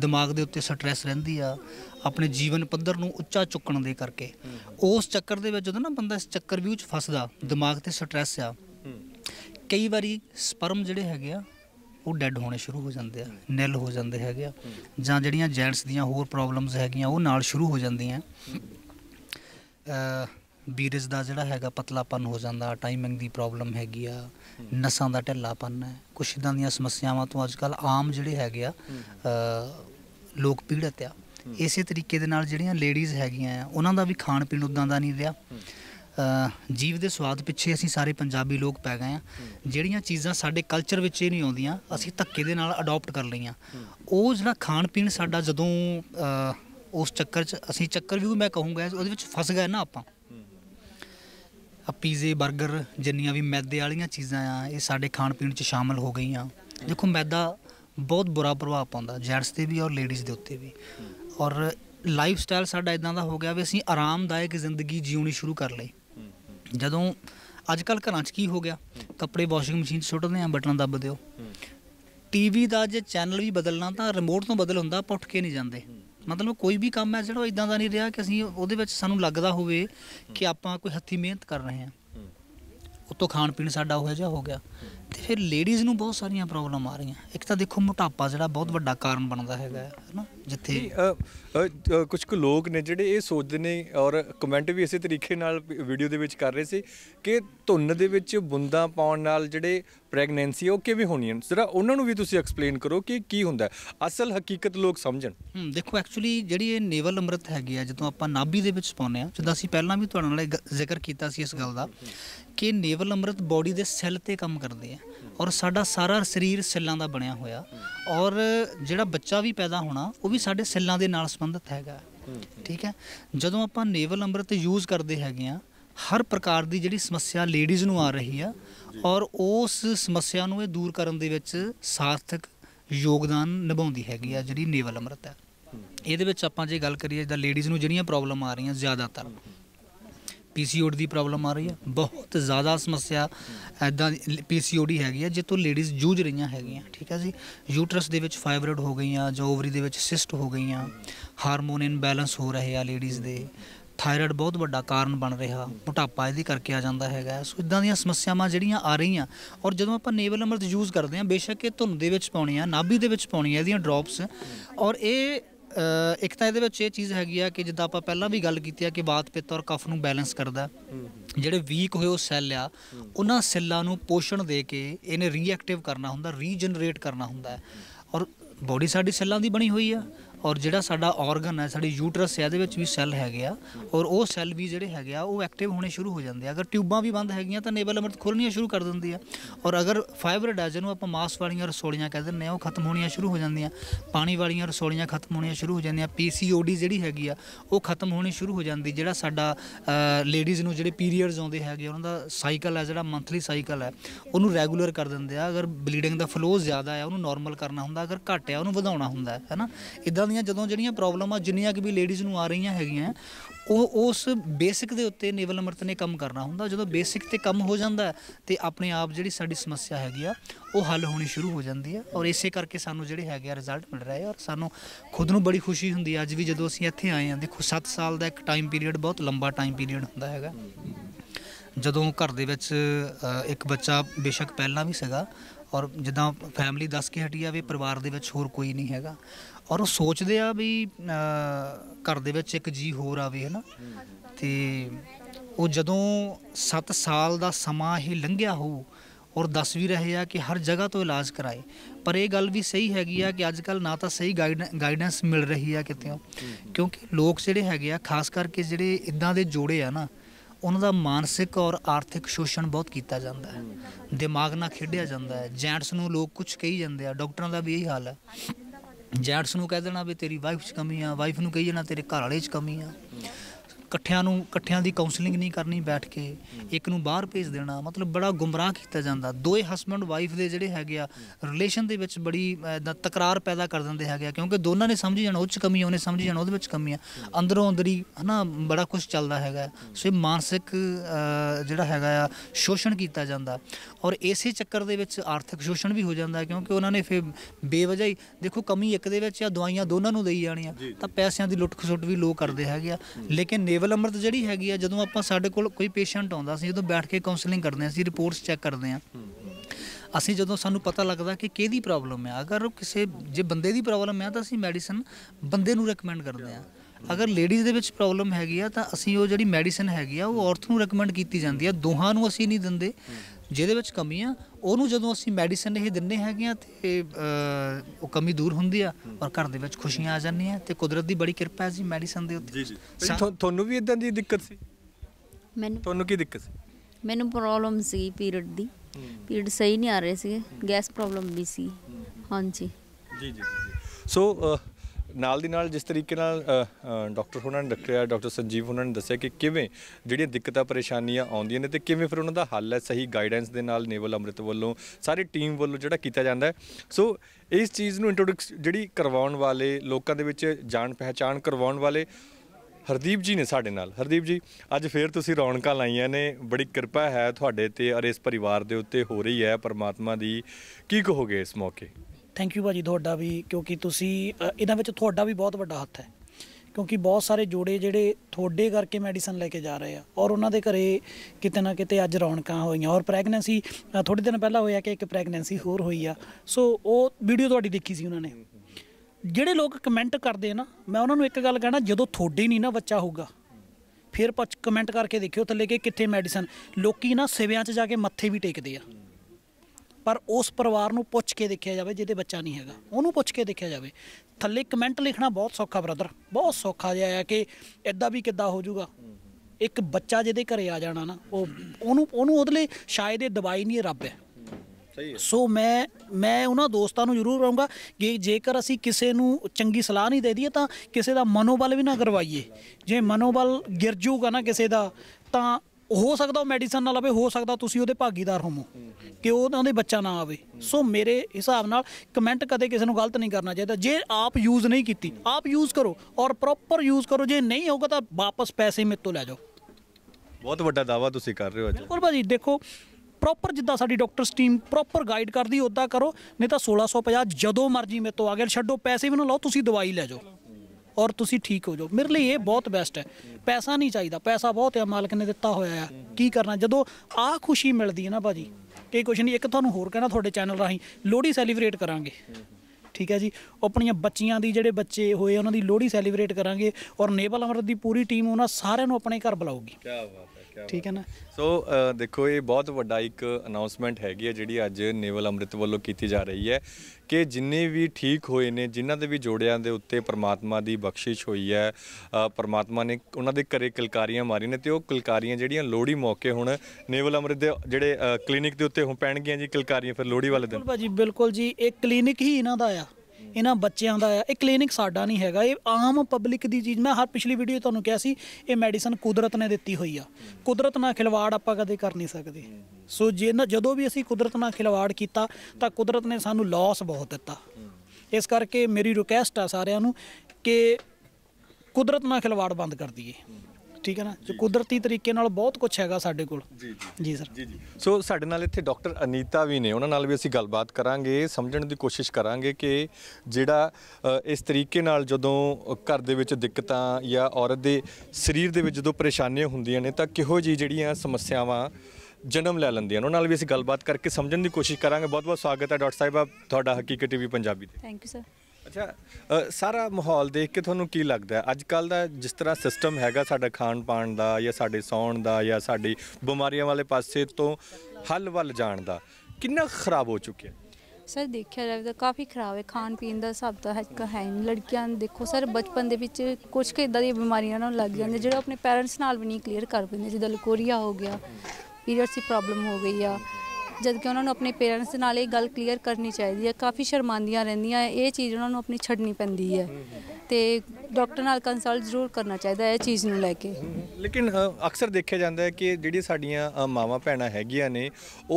Speaker 5: ਦਿਮਾਗ ਦੇ ਉੱਤੇ ਸਟ੍ਰੈਸ ਰਹਿੰਦੀ ਆ ਆਪਣੇ ਜੀਵਨ ਪੱਧਰ ਨੂੰ ਉੱਚਾ ਚੁੱਕਣ ਦੇ ਕਰਕੇ ਉਸ ਚੱਕਰ ਦੇ ਵਿੱਚ ਜਦੋਂ ਨਾ ਬੰਦਾ ਇਸ ਚੱਕਰ ਵਿੱਚ ਫਸਦਾ ਦਿਮਾਗ ਤੇ ਸਟ੍ਰੈਸ ਆ ਕਈ ਵਾਰੀ ਸਪਰਮ ਜਿਹੜੇ ਹੈਗੇ ਆ ਉਹ ਡੈੱਡ ਹੋਣੇ ਸ਼ੁਰੂ ਹੋ ਜਾਂਦੇ ਆ ਨਿਲ ਹੋ ਜਾਂਦੇ ਹੈਗੇ ਆ ਜਾਂ ਜਿਹੜੀਆਂ ਜੈਂਟਸ ਦੀਆਂ ਹੋਰ ਪ੍ਰੋਬਲਮਸ ਹੈਗੀਆਂ ਉਹ ਨਾਲ ਸ਼ੁਰੂ ਹੋ ਜਾਂਦੀਆਂ ਅ ਬੀਰਜ ਦਾ ਜਿਹੜਾ ਹੈਗਾ ਪਤਲਾਪਨ ਹੋ ਜਾਂਦਾ ਟਾਈਮਿੰਗ ਦੀ ਪ੍ਰੋਬਲਮ ਹੈਗੀ ਆ ਨਸਾਂ ਦਾ ਢਿੱਲਾਪਨ ਹੈ ਕੁਝ ਇਦਾਂ ਦੀਆਂ ਸਮੱਸਿਆਵਾਂ ਤੋਂ ਅੱਜਕੱਲ ਆਮ ਜਿਹੜੇ ਹੈਗੇ ਆ ਲੋਕ ਪੀੜਤ ਆ ਇਸੇ ਤਰੀਕੇ ਦੇ ਨਾਲ ਜਿਹੜੀਆਂ ਲੇਡੀਜ਼ ਹੈਗੀਆਂ ਆ ਉਹਨਾਂ ਦਾ ਵੀ ਖਾਣ ਪੀਣ ਉਦਾਂ ਦਾ ਨਹੀਂ ਰਿਹਾ ਜੀਵ ਦੇ ਸਵਾਦ ਪਿੱਛੇ ਅਸੀਂ ਸਾਰੇ ਪੰਜਾਬੀ ਲੋਕ ਪੈ ਗਏ ਆ ਜਿਹੜੀਆਂ ਚੀਜ਼ਾਂ ਸਾਡੇ ਕਲਚਰ ਵਿੱਚ ਇਹ ਨਹੀਂ ਆਉਂਦੀਆਂ ਅਸੀਂ ਧੱਕੇ ਦੇ ਨਾਲ ਅਡਾਪਟ ਕਰ ਲਈਆਂ ਉਹ ਜਿਹੜਾ ਖਾਣ ਪੀਣ ਸਾਡਾ ਜਦੋਂ ਉਸ ਚੱਕਰ 'ਚ ਅਸੀਂ ਚੱਕਰ ਵੀ ਮੈਂ ਕਹੂੰਗਾ ਉਹਦੇ ਵਿੱਚ ਫਸ ਗਏ ਨਾ ਆਪਾਂ ਆ ਪੀਜ਼ੇ 버ਗਰ ਜਿੰਨੀਆਂ ਵੀ ਮੈਦੇ ਵਾਲੀਆਂ ਚੀਜ਼ਾਂ ਆ ਇਹ ਸਾਡੇ ਖਾਣ ਪੀਣ 'ਚ ਸ਼ਾਮਲ ਹੋ ਗਈਆਂ ਦੇਖੋ ਮੈਦਾ ਬਹੁਤ ਬੁਰਾ ਪ੍ਰਭਾਵ ਪਾਉਂਦਾ ਜੈਂਟਸ ਤੇ ਵੀ ਔਰ ਲੇਡੀਜ਼ ਦੇ ਉੱਤੇ ਵੀ ਔਰ ਲਾਈਫ ਸਟਾਈਲ ਸਾਡਾ ਇਦਾਂ ਦਾ ਹੋ ਗਿਆ ਵੀ ਅਸੀਂ ਆਰਾਮਦਾਇਕ ਜ਼ਿੰਦਗੀ ਜਿਉਣੀ ਸ਼ੁਰੂ ਕਰ ਲਈ ਜਦੋਂ ਅੱਜ ਕੱਲ ਘਰਾਂ 'ਚ ਕੀ ਹੋ ਗਿਆ ਕੱਪੜੇ ਵਾਸ਼ਿੰਗ ਮਸ਼ੀਨ 'ਚ ਸੁੱਟਦੇ ਆ ਬਟਨ ਦੱਬ ਦਿਓ ਟੀਵੀ ਦਾ ਜੇ ਚੈਨਲ ਵੀ ਬਦਲਣਾ ਤਾਂ ਰਿਮੋਟ ਤੋਂ ਬਦਲ ਹੁੰਦਾ ਪੁੱਠ ਕੇ ਨਹੀਂ ਜਾਂਦੇ ਮਤਲਬ ਕੋਈ ਵੀ ਕੰਮ ਹੈ ਜਿਹੜਾ ਇਦਾਂ ਦਾ ਨਹੀਂ ਰਿਹਾ ਕਿ ਅਸੀਂ ਉਹਦੇ ਵਿੱਚ ਸਾਨੂੰ ਲੱਗਦਾ ਹੋਵੇ ਕਿ ਆਪਾਂ ਕੋਈ ਹੱਥੀ ਮਿਹਨਤ ਕਰ ਰਹੇ ਹਾਂ ਉਤੋਂ ਖਾਣ ਪੀਣ ਸਾਡਾ ਉਹ ਜਿਹਾ ਹੋ ਗਿਆ ਤੇ ਫਿਰ ਲੇਡੀਜ਼ ਨੂੰ ਬਹੁਤ ਸਾਰੀਆਂ ਪ੍ਰੋਬਲਮ ਆ ਰਹੀਆਂ ਇੱਕ ਤਾਂ ਦੇਖੋ ਮੋਟਾਪਾ ਜਿਹੜਾ ਬਹੁਤ ਵੱਡਾ ਕਾਰਨ ਬਣਦਾ ਹੈਗਾ ਹੈਨਾ ਜਿੱਥੇ
Speaker 2: ਕੁਝ ਕੁ ਲੋਕ ਨੇ ਜਿਹੜੇ ਇਹ ਸੋਚਦੇ ਨੇ ਔਰ ਕਮੈਂਟ ਵੀ ਇਸੇ ਤਰੀਕੇ ਨਾਲ ਵੀਡੀਓ ਦੇ ਵਿੱਚ ਕਰ ਰਹੇ ਸੀ ਕਿ ਧੁੰਨ ਦੇ ਵਿੱਚ ਬੁੰਦਾ ਪਾਉਣ ਨਾਲ ਜਿਹੜੇ ਪ੍ਰੈਗਨੈਂਸੀ ਉਹ ਕਿਵੇਂ ਹੋਣੀਆਂ ਜ਼ਰਾ ਉਹਨਾਂ ਨੂੰ ਵੀ ਤੁਸੀਂ ਐਕਸਪਲੇਨ ਕਰੋ ਕਿ ਕੀ ਹੁੰਦਾ ਅਸਲ ਹਕੀਕਤ ਲੋਕ ਸਮਝਣ
Speaker 5: ਹੂੰ ਦੇਖੋ ਐਕਚੁਅਲੀ ਜਿਹੜੀ ਇਹ ਨੇਵਲ ਅੰਮ੍ਰਿਤ ਹੈਗੀ ਆ ਜਦੋਂ ਆਪਾਂ ਨਾਭੀ ਦੇ ਵਿੱਚ ਪਾਉਂਦੇ ਆ ਜਿੱਦਾਂ ਅਸੀਂ ਪਹਿਲਾਂ ਵੀ ਤੁਹਾਡੇ ਨਾਲ ਜ਼ਿਕਰ ਕੀਤਾ ਸੀ ਇਸ ਗੱਲ ਦਾ ਕਿ ਨੇਵਲ ਅੰਮ੍ਰਿਤ ਬਾਡੀ ਦੇ ਸੈੱਲ ਤੇ ਕੰਮ ਕਰਦੇ ਆ ਔਰ ਸਾਡਾ ਸਾਰਾ ਸਰੀਰ ਸੈੱਲਾਂ ਦਾ ਬਣਿਆ ਹੋਇਆ ਔਰ ਜਿਹੜਾ ਬੱਚਾ ਵੀ ਪੈਦਾ ਹੋਣਾ ਉਹ ਵੀ ਸਾਡੇ ਸੈੱਲਾਂ ਦੇ ਨਾਲ ਸੰਬੰਧਿਤ ਹੈਗਾ ਠੀਕ ਹੈ ਜਦੋਂ ਆਪਾਂ ਨੇਵਲ ਅੰਮ੍ਰਿਤ ਯੂਜ਼ ਕਰਦੇ ਹੈਗੇ ਆ ਹਰ ਪ੍ਰਕਾਰ ਦੀ ਜਿਹੜੀ ਸਮੱਸਿਆ ਲੇਡੀਜ਼ ਨੂੰ ਆ ਰਹੀ ਆ ਔਰ ਉਸ ਸਮੱਸਿਆ ਨੂੰ ਇਹ ਦੂਰ ਕਰਨ ਦੇ ਵਿੱਚ ਸਾਰਥਕ ਯੋਗਦਾਨ ਨਿਭਾਉਂਦੀ ਹੈਗੀ ਆ ਜਿਹੜੀ ਨੇਵਲ ਅੰਮ੍ਰਿਤ ਹੈ ਇਹਦੇ ਵਿੱਚ ਆਪਾਂ ਜੇ ਗੱਲ ਕਰੀਏ ਤਾਂ ਲੇਡੀਜ਼ ਨੂੰ ਜਿਹੜੀਆਂ ਪ੍ਰੋਬਲਮ ਆ ਰਹੀਆਂ ਜ਼ਿਆਦਾਤਰ ਪੀਸੀਓਡੀ ਦੀ ਪ੍ਰੋਬਲਮ ਆ ਰਹੀ ਹੈ ਬਹੁਤ ਜ਼ਿਆਦਾ ਸਮੱਸਿਆ ਐਦਾਂ ਪੀਸੀਓਡੀ ਹੈਗੀ ਹੈ ਜਿੱਤੋਂ ਲੇਡੀਜ਼ ਜੂਝ ਰਹੀਆਂ ਹੈਗੀਆਂ ਠੀਕ ਹੈ ਜੀ ਯੂਟਰਸ ਦੇ ਵਿੱਚ ਫਾਈਬਰਡ ਹੋ ਗਈਆਂ ਜਾਂ ਓਵਰੀ ਦੇ ਵਿੱਚ ਸਿਸਟ ਹੋ ਗਈਆਂ ਹਾਰਮੋਨ ਇਨਬੈਲੈਂਸ ਹੋ ਰਹੇ ਆ ਲੇਡੀਜ਼ ਦੇ ਥਾਇਰਾਇਡ ਬਹੁਤ ਵੱਡਾ ਕਾਰਨ ਬਣ ਰਿਹਾ ਮੋਟਾਪਾ ਇਹਦੇ ਕਰਕੇ ਆ ਜਾਂਦਾ ਹੈਗਾ ਸੋ ਇਦਾਂ ਦੀਆਂ ਸਮੱਸਿਆਵਾਂ ਜਿਹੜੀਆਂ ਆ ਰਹੀਆਂ ਔਰ ਜਦੋਂ ਆਪਾਂ ਨੇਵਲ ਅਮਰਤ ਯੂਜ਼ ਕਰਦੇ ਆ ਬੇਸ਼ੱਕ ਇਹ ਧੁੰਨ ਦੇ ਵਿੱਚ ਪਾਉਣੀ ਆ ਨਾਭੀ ਦੇ ਵਿੱਚ ਪਾਉਣੀ ਆ ਇਹਦੀਆਂ ਡ੍ਰੌਪਸ ਔਰ ਇਹ ਇੱਕ ਤਾਂ ਇਹਦੇ ਵਿੱਚ ਇਹ ਚੀਜ਼ ਹੈਗੀ ਆ ਕਿ ਜਿੱਦਾਂ ਆਪਾਂ ਪਹਿਲਾਂ ਵੀ ਗੱਲ ਕੀਤੀ ਆ ਕਿ ਬਾਤ ਪਿੱਤ ਔਰ ਕਫ ਨੂੰ ਬੈਲੈਂਸ ਕਰਦਾ ਜਿਹੜੇ ਵੀਕ ਹੋਏ ਉਹ ਸੈੱਲ ਆ ਉਹਨਾਂ ਸੈੱਲਾਂ ਨੂੰ ਪੋਸ਼ਣ ਦੇ ਕੇ ਇਹਨੇ ਰੀਐਕਟਿਵ ਕਰਨਾ ਹੁੰਦਾ ਰੀਜਨਰੇਟ ਕਰਨਾ ਹੁੰਦਾ ਔਰ ਬੋਡੀ ਸਾਡੀ ਸੈੱਲਾਂ ਦੀ ਬਣੀ ਹੋਈ ਆ ਔਰ ਜਿਹੜਾ ਸਾਡਾ ਆਰਗਨ ਹੈ ਸਾਡੀ ਯੂਟਰਸ ਹੈ ਇਹਦੇ ਵਿੱਚ ਵੀ ਸੈੱਲ ਹੈਗੇ ਆ ਔਰ ਉਹ ਸੈੱਲ ਵੀ ਜਿਹੜੇ ਹੈਗੇ ਆ ਉਹ ਐਕਟਿਵ ਹੋਣੇ ਸ਼ੁਰੂ ਹੋ ਜਾਂਦੇ ਆ ਅਗਰ ਟਿਊਬਾਂ ਵੀ ਬੰਦ ਹੈਗੀਆਂ ਤਾਂ ਨੇਵਲ ਅਮਰਤ ਖੁੱਲਣੀਆਂ ਸ਼ੁਰੂ ਕਰ ਦਿੰਦੀ ਆ ਔਰ ਅਗਰ ਫਾਈਬਰਡ ਹੈ ਜਿਹਨੂੰ ਆਪਾਂ ਮਾਸ ਵਾਲੀਆਂ ਰਸੋਲੀਆਂ ਕਹਿ ਦਿੰਦੇ ਆ ਉਹ ਖਤਮ ਹੋਣੀਆਂ ਸ਼ੁਰੂ ਹੋ ਜਾਂਦੀਆਂ ਪਾਣੀ ਵਾਲੀਆਂ ਰਸੋਲੀਆਂ ਖਤਮ ਹੋਣੀਆਂ ਸ਼ੁਰੂ ਹੋ ਜਾਂਦੀਆਂ ਪੀਸੀਓਡੀ ਜਿਹੜੀ ਹੈਗੀ ਆ ਉਹ ਖਤਮ ਹੋਣੀ ਸ਼ੁਰੂ ਹੋ ਜਾਂਦੀ ਜਿਹੜਾ ਸਾਡਾ ਲੇਡੀਜ਼ ਨੂੰ ਜਿਹੜੇ ਪੀਰੀਅਡਸ ਆਉਂਦੇ ਹੈਗੇ ਉਹਨਾਂ ਦਾ ਸਾਈਕਲ ਹੈ ਜਿਹੜਾ ਮੰਥਲੀ ਸਾਈਕਲ ਹੈ ਉਹਨੂੰ ਰੈਗੂਲਰ ਕਰ ਦਿੰਦੇ ਆ ਅਗਰ ਬਲੀਡਿੰਗ ਦਾ ਫਲੋ ਜ਼ਿਆਦਾ ਹੈ ਉਹਨੂੰ ਨਾਰਮਲ ਕਰਨਾ ਹੁੰਦਾ ਅਗਰ ਘਟਿਆ ਉਹਨੂੰ ਵਧਾਉਣਾ ਹੁੰਦਾ ਹੈ ਹੈਨਾ ਇਦਾਂ ਜਾਣੀਆਂ ਜਦੋਂ ਜਿਹੜੀਆਂ ਪ੍ਰੋਬਲਮਾਂ ਜਿੰਨੀਆਂ ਕਿ ਵੀ ਲੇਡੀਜ਼ ਨੂੰ ਆ ਰਹੀਆਂ ਹੈਗੀਆਂ ਉਹ ਉਸ ਬੇਸਿਕ ਦੇ ਉੱਤੇ ਨੇਵਲ ਅਮਰਤ ਨੇ ਕੰਮ ਕਰਨਾ ਹੁੰਦਾ ਜਦੋਂ ਬੇਸਿਕ ਤੇ ਕੰਮ ਹੋ ਜਾਂਦਾ ਤੇ ਆਪਣੇ ਆਪ ਜਿਹੜੀ ਸਾਡੀ ਸਮੱਸਿਆ ਹੈਗੀ ਆ ਉਹ ਹੱਲ ਹੋਣੀ ਸ਼ੁਰੂ ਹੋ ਜਾਂਦੀ ਆ ਔਰ ਇਸੇ ਕਰਕੇ ਸਾਨੂੰ ਜਿਹੜੇ ਹੈਗੇ ਆ ਰਿਜ਼ਲਟ ਮਿਲ ਰਿਹਾ ਹੈ ਔਰ ਸਾਨੂੰ ਖੁਦ ਨੂੰ ਬੜੀ ਖੁਸ਼ੀ ਹੁੰਦੀ ਆ ਅੱਜ ਵੀ ਜਦੋਂ ਅਸੀਂ ਇੱਥੇ ਆਏ ਆ ਦੇਖੋ 7 ਸਾਲ ਦਾ ਇੱਕ ਟਾਈਮ ਪੀਰੀਅਡ ਬਹੁਤ ਲੰਬਾ ਟਾਈਮ ਪੀਰੀਅਡ ਹੁੰਦਾ ਹੈਗਾ ਜਦੋਂ ਘਰ ਦੇ ਵਿੱਚ ਇੱਕ ਬੱਚਾ ਬੇਸ਼ੱਕ ਪਹਿਲਾਂ ਵੀ ਸੀਗਾ ਔਰ ਜਦੋਂ ਫੈਮਿਲੀ ਦੱਸ ਕੇ ਹਟੀ ਜਾਵੇ ਪਰਿਵਾਰ ਦੇ ਵਿੱਚ ਹੋਰ ਕੋਈ ਨਹੀਂ ਹੈਗਾ ਔਰ ਉਹ ਸੋਚਦੇ ਆ ਵੀ ਘਰ ਦੇ ਵਿੱਚ ਇੱਕ ਜੀ ਹੋਰ ਆਵੇ ਹਨਾ ਤੇ ਉਹ ਜਦੋਂ 7 ਸਾਲ ਦਾ ਸਮਾਂ ਹੀ ਲੰਘਿਆ ਹੋ ਔਰ ਦੱਸ ਵੀ ਰਹੇ ਆ ਕਿ ਹਰ ਜਗ੍ਹਾ ਤੋਂ ਇਲਾਜ ਕਰਾਏ ਪਰ ਇਹ ਗੱਲ ਵੀ ਸਹੀ ਹੈਗੀ ਆ ਕਿ ਅੱਜ ਕੱਲ ਨਾ ਤਾਂ ਸਹੀ ਗਾਈਡੈਂਸ ਮਿਲ ਰਹੀ ਆ ਕਿਤੇ ਕਿਉਂਕਿ ਲੋਕ ਜਿਹੜੇ ਹੈਗੇ ਆ ਖਾਸ ਕਰਕੇ ਜਿਹੜੇ ਇਦਾਂ ਦੇ ਜੋੜੇ ਆ ਨਾ ਉਹਨਾਂ ਦਾ ਮਾਨਸਿਕ ਔਰ ਆਰਥਿਕ ਸ਼ੋਸ਼ਣ ਬਹੁਤ ਕੀਤਾ ਜਾਂਦਾ ਹੈ ਦਿਮਾਗ ਨਾਲ ਖੇਡਿਆ ਜਾਂਦਾ ਹੈ ਜੈਂਟਸ ਨੂੰ ਲੋਕ ਕੁਝ ਕਹੀ ਜਾਂਦੇ ਆ ਡਾਕਟਰਾਂ ਦਾ ਵੀ ਇਹੀ ਹਾਲ ਹੈ ਜੈਂਟਸ ਨੂੰ ਕਹਿ ਦੇਣਾ ਵੀ ਤੇਰੀ ਵਾਈਫ 'ਚ ਕਮੀ ਆ ਵਾਈਫ ਨੂੰ ਕਹੀ ਜਾਣਾ ਤੇਰੇ ਘਰ ਵਾਲੇ 'ਚ ਕਮੀ ਆ ਇਕੱਠਿਆਂ ਨੂੰ ਇਕੱਠਿਆਂ ਦੀ ਕਾਉਂਸਲਿੰਗ ਨਹੀਂ ਕਰਨੀ ਬੈਠ ਕੇ ਇੱਕ ਨੂੰ ਬਾਹਰ ਭੇਜ ਦੇਣਾ ਮਤਲਬ ਬੜਾ ਗੁੰਮਰਾਹ ਕੀਤਾ ਜਾਂਦਾ ਦੋਏ ਹਸਬੰਡ ਵਾਈਫ ਦੇ ਜਿਹੜੇ ਹੈਗੇ ਆ ਰਿਲੇਸ਼ਨ ਦੇ ਵਿੱਚ ਬੜੀ ਤਕਰਾਰ ਪੈਦਾ ਕਰ ਦਿੰਦੇ ਹੈਗੇ ਆ ਕਿਉਂਕਿ ਦੋਨਾਂ ਨੇ ਸਮਝੀ ਜਾਣਾ ਉਹ ਚ ਕਮੀ ਉਹਨੇ ਸਮਝੀ ਜਾਣਾ ਉਹਦੇ ਵਿੱਚ ਕਮੀ ਆ ਅੰਦਰੋਂ ਅੰਦਰੀ ਹਨਾ ਬੜਾ ਕੁਝ ਚੱਲਦਾ ਹੈਗਾ ਸੋ ਇਹ ਮਾਨਸਿਕ ਜਿਹੜਾ ਹੈਗਾ ਆ ਸ਼ੋਸ਼ਣ ਕੀਤਾ ਜਾਂਦਾ ਔਰ ਇਸੇ ਚੱਕਰ ਦੇ ਵਿੱਚ ਆਰਥਿਕ ਸ਼ੋਸ਼ਣ ਵੀ ਹੋ ਜਾਂਦਾ ਕਿਉਂਕਿ ਉਹਨਾਂ ਨੇ ਫਿਰ ਬੇਵਜ੍ਹਾ ਹੀ ਦੇਖੋ ਕਮੀ ਇੱਕ ਦੇ ਵਿੱਚ ਆ ਦਵਾਈਆਂ ਦੋਨਾਂ ਨੂੰ ਦੇਈ ਜਾਣੀਆਂ ਤਾਂ ਪੈਸਿਆਂ ਦੀ ਲੁੱਟ ਖਸੁੱਟ ਵੀ ਲੋਕ ਕਰਦੇ ਹੈਗੇ ਆ ਲੇਕਿਨ ਬਾਈਬਲ ਅੰਮ੍ਰਿਤ ਜਿਹੜੀ ਹੈਗੀ ਆ ਜਦੋਂ ਆਪਾਂ ਸਾਡੇ ਕੋਲ ਕੋਈ ਪੇਸ਼ੈਂਟ ਆਉਂਦਾ ਸੀ ਜਦੋਂ ਬੈਠ ਕੇ ਕਾਉਂਸਲਿੰਗ ਕਰਦੇ ਆ ਅਸੀਂ ਰਿਪੋਰਟਸ ਚੈੱਕ ਕਰਦੇ ਆ ਅਸੀਂ ਜਦੋਂ ਸਾਨੂੰ ਪਤਾ ਲੱਗਦਾ ਕਿ ਕਿਹਦੀ ਪ੍ਰੋਬਲਮ ਹੈ ਅਗਰ ਉਹ ਕਿਸੇ ਜੇ ਬੰਦੇ ਦੀ ਪ੍ਰੋਬਲਮ ਹੈ ਤਾਂ ਅਸੀਂ ਮੈਡੀਸਨ ਬੰਦੇ ਨੂੰ ਰეკਮੈਂਡ ਕਰਦੇ ਆ ਅਗਰ ਲੇਡੀਜ਼ ਦੇ ਵਿੱਚ ਪ੍ਰੋਬਲਮ ਹੈਗੀ ਆ ਤਾਂ ਅਸੀਂ ਉਹ ਜਿਹੜੀ ਮੈਡੀਸਨ ਹੈਗੀ ਆ ਉਹ ਔਰਥ ਨੂੰ ਰეკਮੈਂਡ ਕੀਤੀ ਜਾਂਦੀ ਆ ਦੋਹਾਂ ਨੂੰ ਅਸੀਂ ਨਹੀਂ ਦਿੰਦੇ ਜਿਹਦੇ ਵਿੱਚ ਕਮੀਆਂ ਉਹਨੂੰ ਜਦੋਂ ਅਸੀਂ ਮੈਡੀਸਨ ਇਹ ਦਿੰਨੇ ਹੈਗੇ ਆ ਤੇ ਉਹ ਕਮੀ ਦੂਰ ਹੁੰਦੀ ਆ ਔਰ ਘਰ ਦੇ ਵਿੱਚ ਖੁਸ਼ੀਆਂ ਆ ਜਾਂਦੀਆਂ ਤੇ ਕੁਦਰਤ ਦੀ ਬੜੀ ਕਿਰਪਾ ਹੈ ਜੀ ਮੈਡੀਸਨ ਦੇ ਉੱਤੇ ਜੀ ਜੀ ਤੁਹਾਨੂੰ ਵੀ ਇਦਾਂ ਦੀ ਦਿੱਕਤ ਸੀ ਮੈਨੂੰ ਤੁਹਾਨੂੰ ਕੀ ਦਿੱਕਤ ਸੀ
Speaker 1: ਮੈਨੂੰ ਪ੍ਰੋਬਲਮ ਸੀ ਪੀਰੀਅਡ ਦੀ ਪੀਰੀਅਡ ਸਹੀ ਨਹੀਂ ਆ ਰਹੇ ਸੀ ਗੈਸ ਪ੍ਰੋਬਲਮ ਵੀ ਸੀ
Speaker 2: ਹਾਂਜੀ ਜੀ ਜੀ ਸੋ ਨਾਲ ਦੀ ਨਾਲ ਜਿਸ ਤਰੀਕੇ ਨਾਲ ਡਾਕਟਰ ਹੁਣਾਂ ਨੇ ਰੱਖਿਆ ਡਾਕਟਰ ਸੰਜੀਵ ਹੁਣਾਂ ਨੇ ਦੱਸਿਆ ਕਿ ਕਿਵੇਂ ਜਿਹੜੀਆਂ ਦਿੱਕਤਾਂ ਪਰੇਸ਼ਾਨੀਆਂ ਆਉਂਦੀਆਂ ਨੇ ਤੇ ਕਿਵੇਂ ਫਿਰ ਉਹਨਾਂ ਦਾ ਹੱਲ ਹੈ ਸਹੀ ਗਾਈਡੈਂਸ ਦੇ ਨਾਲ ਨੇਵਲ ਅੰਮ੍ਰਿਤ ਵੱਲੋਂ ਸਾਰੀ ਟੀਮ ਵੱਲੋਂ ਜਿਹੜਾ ਕੀਤਾ ਜਾਂਦਾ ਸੋ ਇਸ ਚੀਜ਼ ਨੂੰ ਇੰਟਰੋਡਕਸ ਜਿਹੜੀ ਕਰਵਾਉਣ ਵਾਲੇ ਲੋਕਾਂ ਦੇ ਵਿੱਚ ਜਾਣ ਪਹਿਚਾਣ ਕਰਵਾਉਣ ਵਾਲੇ ਹਰਦੀਪ ਜੀ ਨੇ ਸਾਡੇ ਨਾਲ ਹਰਦੀਪ ਜੀ ਅੱਜ ਫੇਰ ਤੁਸੀਂ ਰੌਣਕਾਂ ਲਾਈਆਂ ਨੇ ਬੜੀ ਕਿਰਪਾ ਹੈ ਤੁਹਾਡੇ ਤੇ ਔਰ ਇਸ ਪਰਿਵਾਰ ਦੇ ਉੱਤੇ ਹੋ ਰਹੀ ਹੈ ਪਰਮਾਤਮਾ ਦੀ ਕੀ ਕਹੋਗੇ ਇਸ ਮੌਕੇ
Speaker 6: ਥੈਂਕ ਯੂ ਭਾਜੀ ਤੁਹਾਡਾ ਵੀ ਕਿਉਂਕਿ ਤੁਸੀਂ ਇਹਨਾਂ ਵਿੱਚ ਤੁਹਾਡਾ ਵੀ ਬਹੁਤ ਵੱਡਾ ਹੱਥ ਹੈ ਕਿਉਂਕਿ ਬਹੁਤ ਸਾਰੇ ਜੋੜੇ ਜਿਹੜੇ ਤੁਹਾਡੇ ਕਰਕੇ ਮੈਡੀਸਨ ਲੈ ਕੇ ਜਾ ਰਹੇ ਆ ਔਰ ਉਹਨਾਂ ਦੇ ਘਰੇ ਕਿਤੇ ਨਾ ਕਿਤੇ ਅੱਜ ਰੌਣਕਾਂ ਹੋਈਆਂ ਔਰ ਪ੍ਰੈਗਨੈਂਸੀ ਥੋੜੇ ਦਿਨ ਪਹਿਲਾਂ ਹੋਇਆ ਕਿ ਇੱਕ ਪ੍ਰੈਗਨੈਂਸੀ ਹੋਰ ਹੋਈ ਆ ਸੋ ਉਹ ਵੀਡੀਓ ਤੁਹਾਡੀ ਦੇਖੀ ਸੀ ਉਹਨਾਂ ਨੇ ਜਿਹੜੇ ਲੋਕ ਕਮੈਂਟ ਕਰਦੇ ਆ ਨਾ ਮੈਂ ਉਹਨਾਂ ਨੂੰ ਇੱਕ ਗੱਲ ਕਹਿਣਾ ਜਦੋਂ ਤੁਹਾਡੇ ਨਹੀਂ ਨਾ ਬੱਚਾ ਹੋਊਗਾ ਫਿਰ ਪਛ ਕਮੈਂਟ ਕਰਕੇ ਦੇਖਿਓ ਥੱਲੇ ਕਿ ਕਿੱਥੇ ਮੈਡੀਸਨ ਲੋਕੀ ਨਾ ਸਿਵਿਆਂ 'ਚ ਜਾ ਕੇ ਮੱਥੇ ਵੀ ਟੇਕਦੇ ਆ ਪਰ ਉਸ ਪਰਿਵਾਰ ਨੂੰ ਪੁੱਛ ਕੇ ਦੇਖਿਆ ਜਾਵੇ ਜਿਹਦੇ ਬੱਚਾ ਨਹੀਂ ਹੈਗਾ ਉਹਨੂੰ ਪੁੱਛ ਕੇ ਦੇਖਿਆ ਜਾਵੇ ਥੱਲੇ ਕਮੈਂਟ ਲਿਖਣਾ ਬਹੁਤ ਸੌਖਾ ਬ੍ਰਦਰ ਬਹੁਤ ਸੌਖਾ ਜਿਹਾ ਆ ਕਿ ਇਦਾਂ ਵੀ ਕਿੱਦਾਂ ਹੋ ਜਾਊਗਾ ਇੱਕ ਬੱਚਾ ਜਿਹਦੇ ਘਰੇ ਆ ਜਾਣਾ ਨਾ ਉਹ ਉਹਨੂੰ ਉਹਨੂੰ ਉਹਦੇ ਲਈ ਸ਼ਾਇਦ ਇਹ ਦਵਾਈ ਨਹੀਂ ਰੱਬ ਹੈ ਸਹੀ ਹੈ ਸੋ ਮੈਂ ਮੈਂ ਉਹਨਾਂ ਦੋਸਤਾਂ ਨੂੰ ਜ਼ਰੂਰ ਰਹੂੰਗਾ ਕਿ ਜੇਕਰ ਅਸੀਂ ਕਿਸੇ ਨੂੰ ਚੰਗੀ ਸਲਾਹ ਨਹੀਂ ਦੇ ਦਈਏ ਤਾਂ ਕਿਸੇ ਦਾ ਮਨੋਬਲ ਵੀ ਨਾ ਕਰਵਾਈਏ ਜੇ ਮਨੋਬਲ ਗਿਰ ਜਾਊਗਾ ਨਾ ਕਿਸੇ ਦਾ ਤਾਂ ਹੋ ਸਕਦਾ ਉਹ ਮੈਡੀਸਨ ਨਾਲ ਆਵੇ ਹੋ ਸਕਦਾ ਤੁਸੀਂ ਉਹਦੇ ਭਾਗੀਦਾਰ ਹੋਵੋ ਕਿ ਉਹਨਾਂ ਦੇ ਬੱਚਾ ਨਾ ਆਵੇ ਸੋ ਮੇਰੇ ਹਿਸਾਬ ਨਾਲ ਕਮੈਂਟ ਕਦੇ ਕਿਸੇ ਨੂੰ ਗਲਤ ਨਹੀਂ ਕਰਨਾ ਚਾਹੀਦਾ ਜੇ ਆਪ ਯੂਜ਼ ਨਹੀਂ ਕੀਤੀ ਆਪ ਯੂਜ਼ ਕਰੋ ਔਰ ਪ੍ਰੋਪਰ ਯੂਜ਼ ਕਰੋ ਜੇ ਨਹੀਂ ਹੋਊਗਾ ਤਾਂ ਵਾਪਸ ਪੈਸੇ ਮੇਰੇ ਤੋਂ ਲੈ ਜਾਓ
Speaker 2: ਬਹੁਤ ਵੱਡਾ ਦਾਵਾ ਤੁਸੀਂ ਕਰ ਰਹੇ ਹੋ ਅੱਜ
Speaker 6: ਬਿਲਕੁਲ ਭਾਜੀ ਦੇਖੋ ਪ੍ਰੋਪਰ ਜਿੱਦਾਂ ਸਾਡੀ ਡਾਕਟਰਸ ਟੀਮ ਪ੍ਰੋਪਰ ਗਾਈਡ ਕਰਦੀ ਉਦਾਂ ਕਰੋ ਨਹੀਂ ਤਾਂ 1650 ਜਦੋਂ ਮਰਜ਼ੀ ਮੇਰੇ ਤੋਂ ਆ ਗਿਆ ਛੱਡੋ ਪੈਸੇ ਵੀ ਨਾ ਲਾਓ ਤੁਸੀਂ ਦਵਾਈ ਲੈ ਜਾਓ ਔਰ ਤੁਸੀਂ ਠੀਕ ਹੋ ਜਾਓ ਮੇਰੇ ਲਈ ਇਹ ਬਹੁਤ ਬੈਸਟ ਹੈ ਪੈਸਾ ਨਹੀਂ ਚਾਹੀਦਾ ਪੈਸਾ ਬਹੁਤ ਹੈ ਮਾਲਕ ਨੇ ਦਿੱਤਾ ਹੋਇਆ ਹੈ ਕੀ ਕਰਨਾ ਜਦੋਂ ਆ ਖੁਸ਼ੀ ਮਿਲਦੀ ਹੈ ਨਾ ਭਾਜੀ ਇਹ ਕੁਝ ਨਹੀਂ ਇੱਕ ਤੁਹਾਨੂੰ ਹੋਰ ਕਹਿਣਾ ਤੁਹਾਡੇ ਚੈਨਲ ਰਾਹੀਂ ਲੋਹੜੀ ਸੈਲੀਬ੍ਰੇਟ ਕਰਾਂਗੇ ਠੀਕ ਹੈ ਜੀ ਆਪਣੀਆਂ ਬੱਚੀਆਂ ਦੀ ਜਿਹੜੇ ਬੱਚੇ ਹੋਏ ਉਹਨਾਂ ਦੀ ਲੋਹੜੀ ਸੈਲੀਬ੍ਰੇਟ ਕਰਾਂਗੇ ਔਰ ਨੇਵਲ ਅਮਰਤ ਦੀ ਪੂਰੀ ਟੀਮ ਉਹਨਾਂ ਸਾਰਿਆਂ ਨੂੰ ਆਪਣੇ ਘਰ ਬੁਲਾਉਗੀ ਕੀ ਬਾਤ ਠੀਕ ਹੈ ਨਾ
Speaker 2: ਸੋ ਦੇਖੋ ਇਹ ਬਹੁਤ ਵੱਡਾ ਇੱਕ ਅਨਾਉਂਸਮੈਂਟ ਹੈਗੀ ਹੈ ਜਿਹੜੀ ਅੱਜ ਨੇਵਲ ਅੰਮ੍ਰਿਤ ਵੱਲੋਂ ਕੀਤੀ ਜਾ ਰਹੀ ਹੈ ਕਿ ਜਿੰਨੇ ਵੀ ਠੀਕ ਹੋਏ ਨੇ ਜਿਨ੍ਹਾਂ ਦੇ ਵੀ ਜੋੜਿਆਂ ਦੇ ਉੱਤੇ ਪ੍ਰਮਾਤਮਾ ਦੀ ਬਖਸ਼ਿਸ਼ ਹੋਈ ਹੈ ਪ੍ਰਮਾਤਮਾ ਨੇ ਉਹਨਾਂ ਦੇ ਘਰੇ ਕਲਕਾਰੀਆਂ ਮਾਰੀ ਨੇ ਤੇ ਉਹ ਕਲਕਾਰੀਆਂ ਜਿਹੜੀਆਂ ਲੋੜੀ ਮੌਕੇ ਹੁਣ ਨੇਵਲ ਅੰਮ੍ਰਿਤ ਦੇ ਜਿਹੜੇ ਕਲੀਨਿਕ ਦੇ ਉੱਤੇ ਹੁਣ ਪੈਣਗੀਆਂ ਜੀ ਕਲਕਾਰੀਆਂ ਫਿਰ ਲੋੜੀ ਵਾਲੇ ਦਿਨ ਬਿਲਕੁਲ
Speaker 6: ਭਾਜੀ ਬਿਲਕੁਲ ਜੀ ਇਹ ਕਲੀਨਿਕ ਹੀ ਇਹਨਾਂ ਦਾ ਆ ਇਹਨਾਂ ਬੱਚਿਆਂ ਦਾ ਇਹ ਕਲੀਨਿਕ ਸਾਡਾ ਨਹੀਂ ਹੈਗਾ ਇਹ ਆਮ ਪਬਲਿਕ ਦੀ ਚੀਜ਼ ਮੈਂ ਹਰ ਪਿਛਲੀ ਵੀਡੀਓ ਤੁਹਾਨੂੰ ਕਿਹਾ ਸੀ ਇਹ ਮੈਡੀਸਨ ਕੁਦਰਤ ਨੇ ਦਿੱਤੀ ਹੋਈ ਆ ਕੁਦਰਤ ਨਾਲ ਖਿਲਵਾੜ ਆਪਾਂ ਕਦੇ ਕਰ ਨਹੀਂ ਸਕਦੇ ਸੋ ਜੇ ਜਦੋਂ ਵੀ ਅਸੀਂ ਕੁਦਰਤ ਨਾਲ ਖਿਲਵਾੜ ਕੀਤਾ ਤਾਂ ਕੁਦਰਤ ਨੇ ਸਾਨੂੰ ਲਾਸ ਬਹੁਤ ਦਿੱਤਾ ਇਸ ਕਰਕੇ ਮੇਰੀ ਰਿਕੁਐਸਟ ਆ ਸਾਰਿਆਂ ਨੂੰ ਕਿ ਕੁਦਰਤ ਨਾਲ ਖਿਲਵਾੜ ਬੰਦ ਕਰ ਦਈਏ ਠੀਕ ਹੈ ਨਾ ਜੋ ਕੁਦਰਤੀ ਤਰੀਕੇ ਨਾਲ ਬਹੁਤ ਕੁਝ ਹੈਗਾ ਸਾਡੇ ਕੋਲ ਜੀ ਜੀ ਸਰ ਜੀ ਜੀ
Speaker 2: ਸੋ ਸਾਡੇ ਨਾਲ ਇੱਥੇ ਡਾਕਟਰ ਅਨੀਤਾ ਵੀ ਨੇ ਉਹਨਾਂ ਨਾਲ ਵੀ ਅਸੀਂ ਗੱਲਬਾਤ ਕਰਾਂਗੇ ਸਮਝਣ ਦੀ ਕੋਸ਼ਿਸ਼ ਕਰਾਂਗੇ ਕਿ ਜਿਹੜਾ ਇਸ ਤਰੀਕੇ ਨਾਲ ਜਦੋਂ ਘਰ ਦੇ ਵਿੱਚ ਦਿੱਕਤਾਂ ਜਾਂ ਔਰਤ ਦੇ ਸਰੀਰ ਦੇ ਵਿੱਚ ਜਦੋਂ ਪਰੇਸ਼ਾਨੀਆਂ ਹੁੰਦੀਆਂ ਨੇ ਤਾਂ ਕਿਹੋ ਜੀ ਜਿਹੜੀਆਂ ਸਮੱਸਿਆਵਾਂ ਜਨਮ ਲੈ ਲੈਂਦੀਆਂ ਨੇ ਉਹਨਾਂ ਨਾਲ ਵੀ ਅਸੀਂ ਗੱਲਬਾਤ ਕਰਕੇ ਸਮਝਣ ਦੀ ਕੋਸ਼ਿਸ਼ ਕਰਾਂਗੇ ਬਹੁਤ ਬਹੁਤ ਸਵਾਗਤ ਹੈ ਡਾਕਟਰ ਸਾਹਿਬਾ ਤੁਹਾਡਾ ਹਕੀਕਤ ਟੀਵੀ ਪੰਜਾਬੀ ਤੇ ਥੈਂਕ ਯੂ ਸਰ ਅੱਛਾ ਸਾਰਾ ਮਾਹੌਲ ਦੇਖ ਕੇ ਤੁਹਾਨੂੰ ਕੀ ਲੱਗਦਾ ਹੈ ਅੱਜ ਕੱਲ ਦਾ ਜਿਸ ਤਰ੍ਹਾਂ ਸਿਸਟਮ ਹੈਗਾ ਸਾਡਾ ਖਾਣ ਪਾਣ ਦਾ ਜਾਂ ਸਾਡੇ ਸੌਣ ਦਾ ਜਾਂ ਸਾਡੀ ਬਿਮਾਰੀਆਂ ਵਾਲੇ ਪਾਸੇ ਤੋਂ ਹੱਲ ਵੱਲ ਜਾਣ ਦਾ ਕਿੰਨਾ ਖਰਾਬ ਹੋ ਚੁੱਕਿਆ
Speaker 4: ਸਰ ਦੇਖਿਆ ਜਾਵੇ ਤਾਂ ਕਾਫੀ ਖਰਾਬ ਹੈ ਖਾਣ ਪੀਣ ਦਾ ਸਭ ਤਾਂ ਹੱਕ ਹੈ ਲੜਕੀਆਂ ਦੇਖੋ ਸਰ ਬਚਪਨ ਦੇ ਵਿੱਚ ਕੁਝ ਕਿ ਇਦਾਂ ਦੀਆਂ ਬਿਮਾਰੀਆਂ ਨਾਲ ਲੱਗ ਜਾਂਦੇ ਜਿਹੜਾ ਆਪਣੇ ਪੇਰੈਂਟਸ ਨਾਲ ਵੀ ਨਹੀਂ ਕਲੀਅਰ ਕਰ ਪੈਂਦੇ ਜਿਦਾਂ ਲਕੋਰੀਆ ਹੋ ਗਿਆ ਪੀਰੀਅਡਸ ਦੀ ਪ੍ਰੋਬਲਮ ਹੋ ਗਈ ਆ ਜਦ ਕਿ ਉਹਨਾਂ ਨੂੰ ਆਪਣੇ ਪੇਰੈਂਟਸ ਨਾਲ ਇਹ ਗੱਲ ਕਲੀਅਰ ਕਰਨੀ ਚਾਹੀਦੀ ਹੈ ਕਾਫੀ ਸ਼ਰਮਾਂਦੀਆਂ ਰਹਿੰਦੀਆਂ ਇਹ ਚੀਜ਼ ਉਹਨਾਂ ਨੂੰ ਆਪਣੀ ਛੱਡਣੀ ਪੈਂਦੀ ਹੈ ਤੇ ਡਾਕਟਰ ਨਾਲ ਕੰਸਲਟ ਜ਼ਰੂਰ ਕਰਨਾ ਚਾਹੀਦਾ ਹੈ ਇਹ ਚੀਜ਼ ਨੂੰ ਲੈ ਕੇ
Speaker 2: ਲੇਕਿਨ ਅਕਸਰ ਦੇਖਿਆ ਜਾਂਦਾ ਹੈ ਕਿ ਜਿਹੜੀ ਸਾਡੀਆਂ ਮਾਵਾਂ ਭੈਣਾਂ ਹੈਗੀਆਂ ਨੇ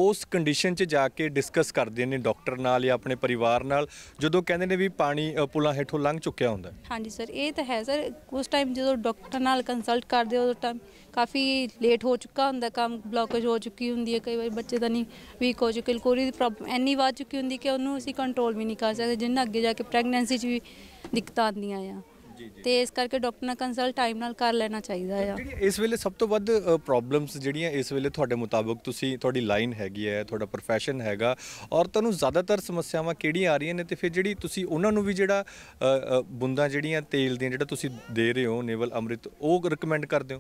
Speaker 2: ਉਸ ਕੰਡੀਸ਼ਨ 'ਚ ਜਾ ਕੇ ਡਿਸਕਸ ਕਰਦੇ ਨੇ ਡਾਕਟਰ ਨਾਲ ਜਾਂ ਆਪਣੇ ਪਰਿਵਾਰ ਨਾਲ ਜਦੋਂ ਕਹਿੰਦੇ ਨੇ ਵੀ ਪਾਣੀ ਪੁਲਾਂ ਹੇਠੋਂ ਲੰਘ ਚੁੱਕਿਆ ਹੁੰਦਾ
Speaker 4: ਹਾਂਜੀ ਸਰ ਇਹ ਤਾਂ ਹੈ ਸਰ ਉਸ ਟਾਈਮ ਜਦੋਂ ਡਾਕਟਰ ਨਾਲ ਕੰਸਲਟ ਕਰਦੇ ਉਹ ਟਾਈਮ ਕਾਫੀ ਲੇਟ ਹੋ ਚੁੱਕਾ ਹੁੰਦਾ ਕੰਮ ਬਲੌਕੇਜ ਹੋ ਚੁੱਕੀ ਹੁੰਦੀ ਹੈ ਕਈ ਵਾਰ ਬੱਚੇ ਤਾਂ ਨਹੀਂ ਵੀਕ ਹੋ ਚੁੱਕੇ ਕੋਰੀ ਦੀ ਪ੍ਰੋਬਲਮ ਐਨੀ ਵੱਧ ਚੁੱਕੀ ਹੁੰਦੀ ਕਿ ਉਹਨੂੰ ਅਸੀਂ ਕੰਟਰੋਲ ਵੀ ਨਹੀਂ ਕਰ ਸਕਦੇ ਜਿੰਨਾ ਅੱਗੇ ਜਾ ਕੇ ਪ੍ਰੈਗਨੈਂਸੀ 'ਚ ਵੀ ਦਿੱਕਤਾਂ ਆਉਂਦੀਆਂ ਆ ਤੇ ਇਸ ਕਰਕੇ ਡਾਕਟਰ ਨਾਲ ਕੰਸਲਟ ਟਾਈਮ ਨਾਲ ਕਰ ਲੈਣਾ ਚਾਹੀਦਾ ਆ
Speaker 2: ਇਸ ਵੇਲੇ ਸਭ ਤੋਂ ਵੱਧ ਪ੍ਰੋਬਲਮਸ ਜਿਹੜੀਆਂ ਇਸ ਵੇਲੇ ਤੁਹਾਡੇ ਮੁਤਾਬਕ ਤੁਸੀਂ ਤੁਹਾਡੀ ਲਾਈਨ ਹੈਗੀ ਹੈ ਤੁਹਾਡਾ profession ਹੈਗਾ ਔਰ ਤੁਹਾਨੂੰ ਜ਼ਿਆਦਾਤਰ ਸਮੱਸਿਆਵਾਂ ਕਿਹੜੀਆਂ ਆ ਰਹੀਆਂ ਨੇ ਤੇ ਫਿਰ ਜਿਹੜੀ ਤੁਸੀਂ ਉਹਨਾਂ ਨੂੰ ਵੀ ਜਿਹੜਾ ਬੁੰਦਾ ਜਿਹੜੀਆਂ ਤੇਲ ਦੀਆਂ ਜਿਹੜਾ ਤੁਸੀਂ ਦੇ ਰਹੇ ਹੋ ਨੇਵਲ ਅੰਮ੍ਰਿਤ ਉਹ ਰეკਮੈਂਡ ਕਰਦੇ ਹੋ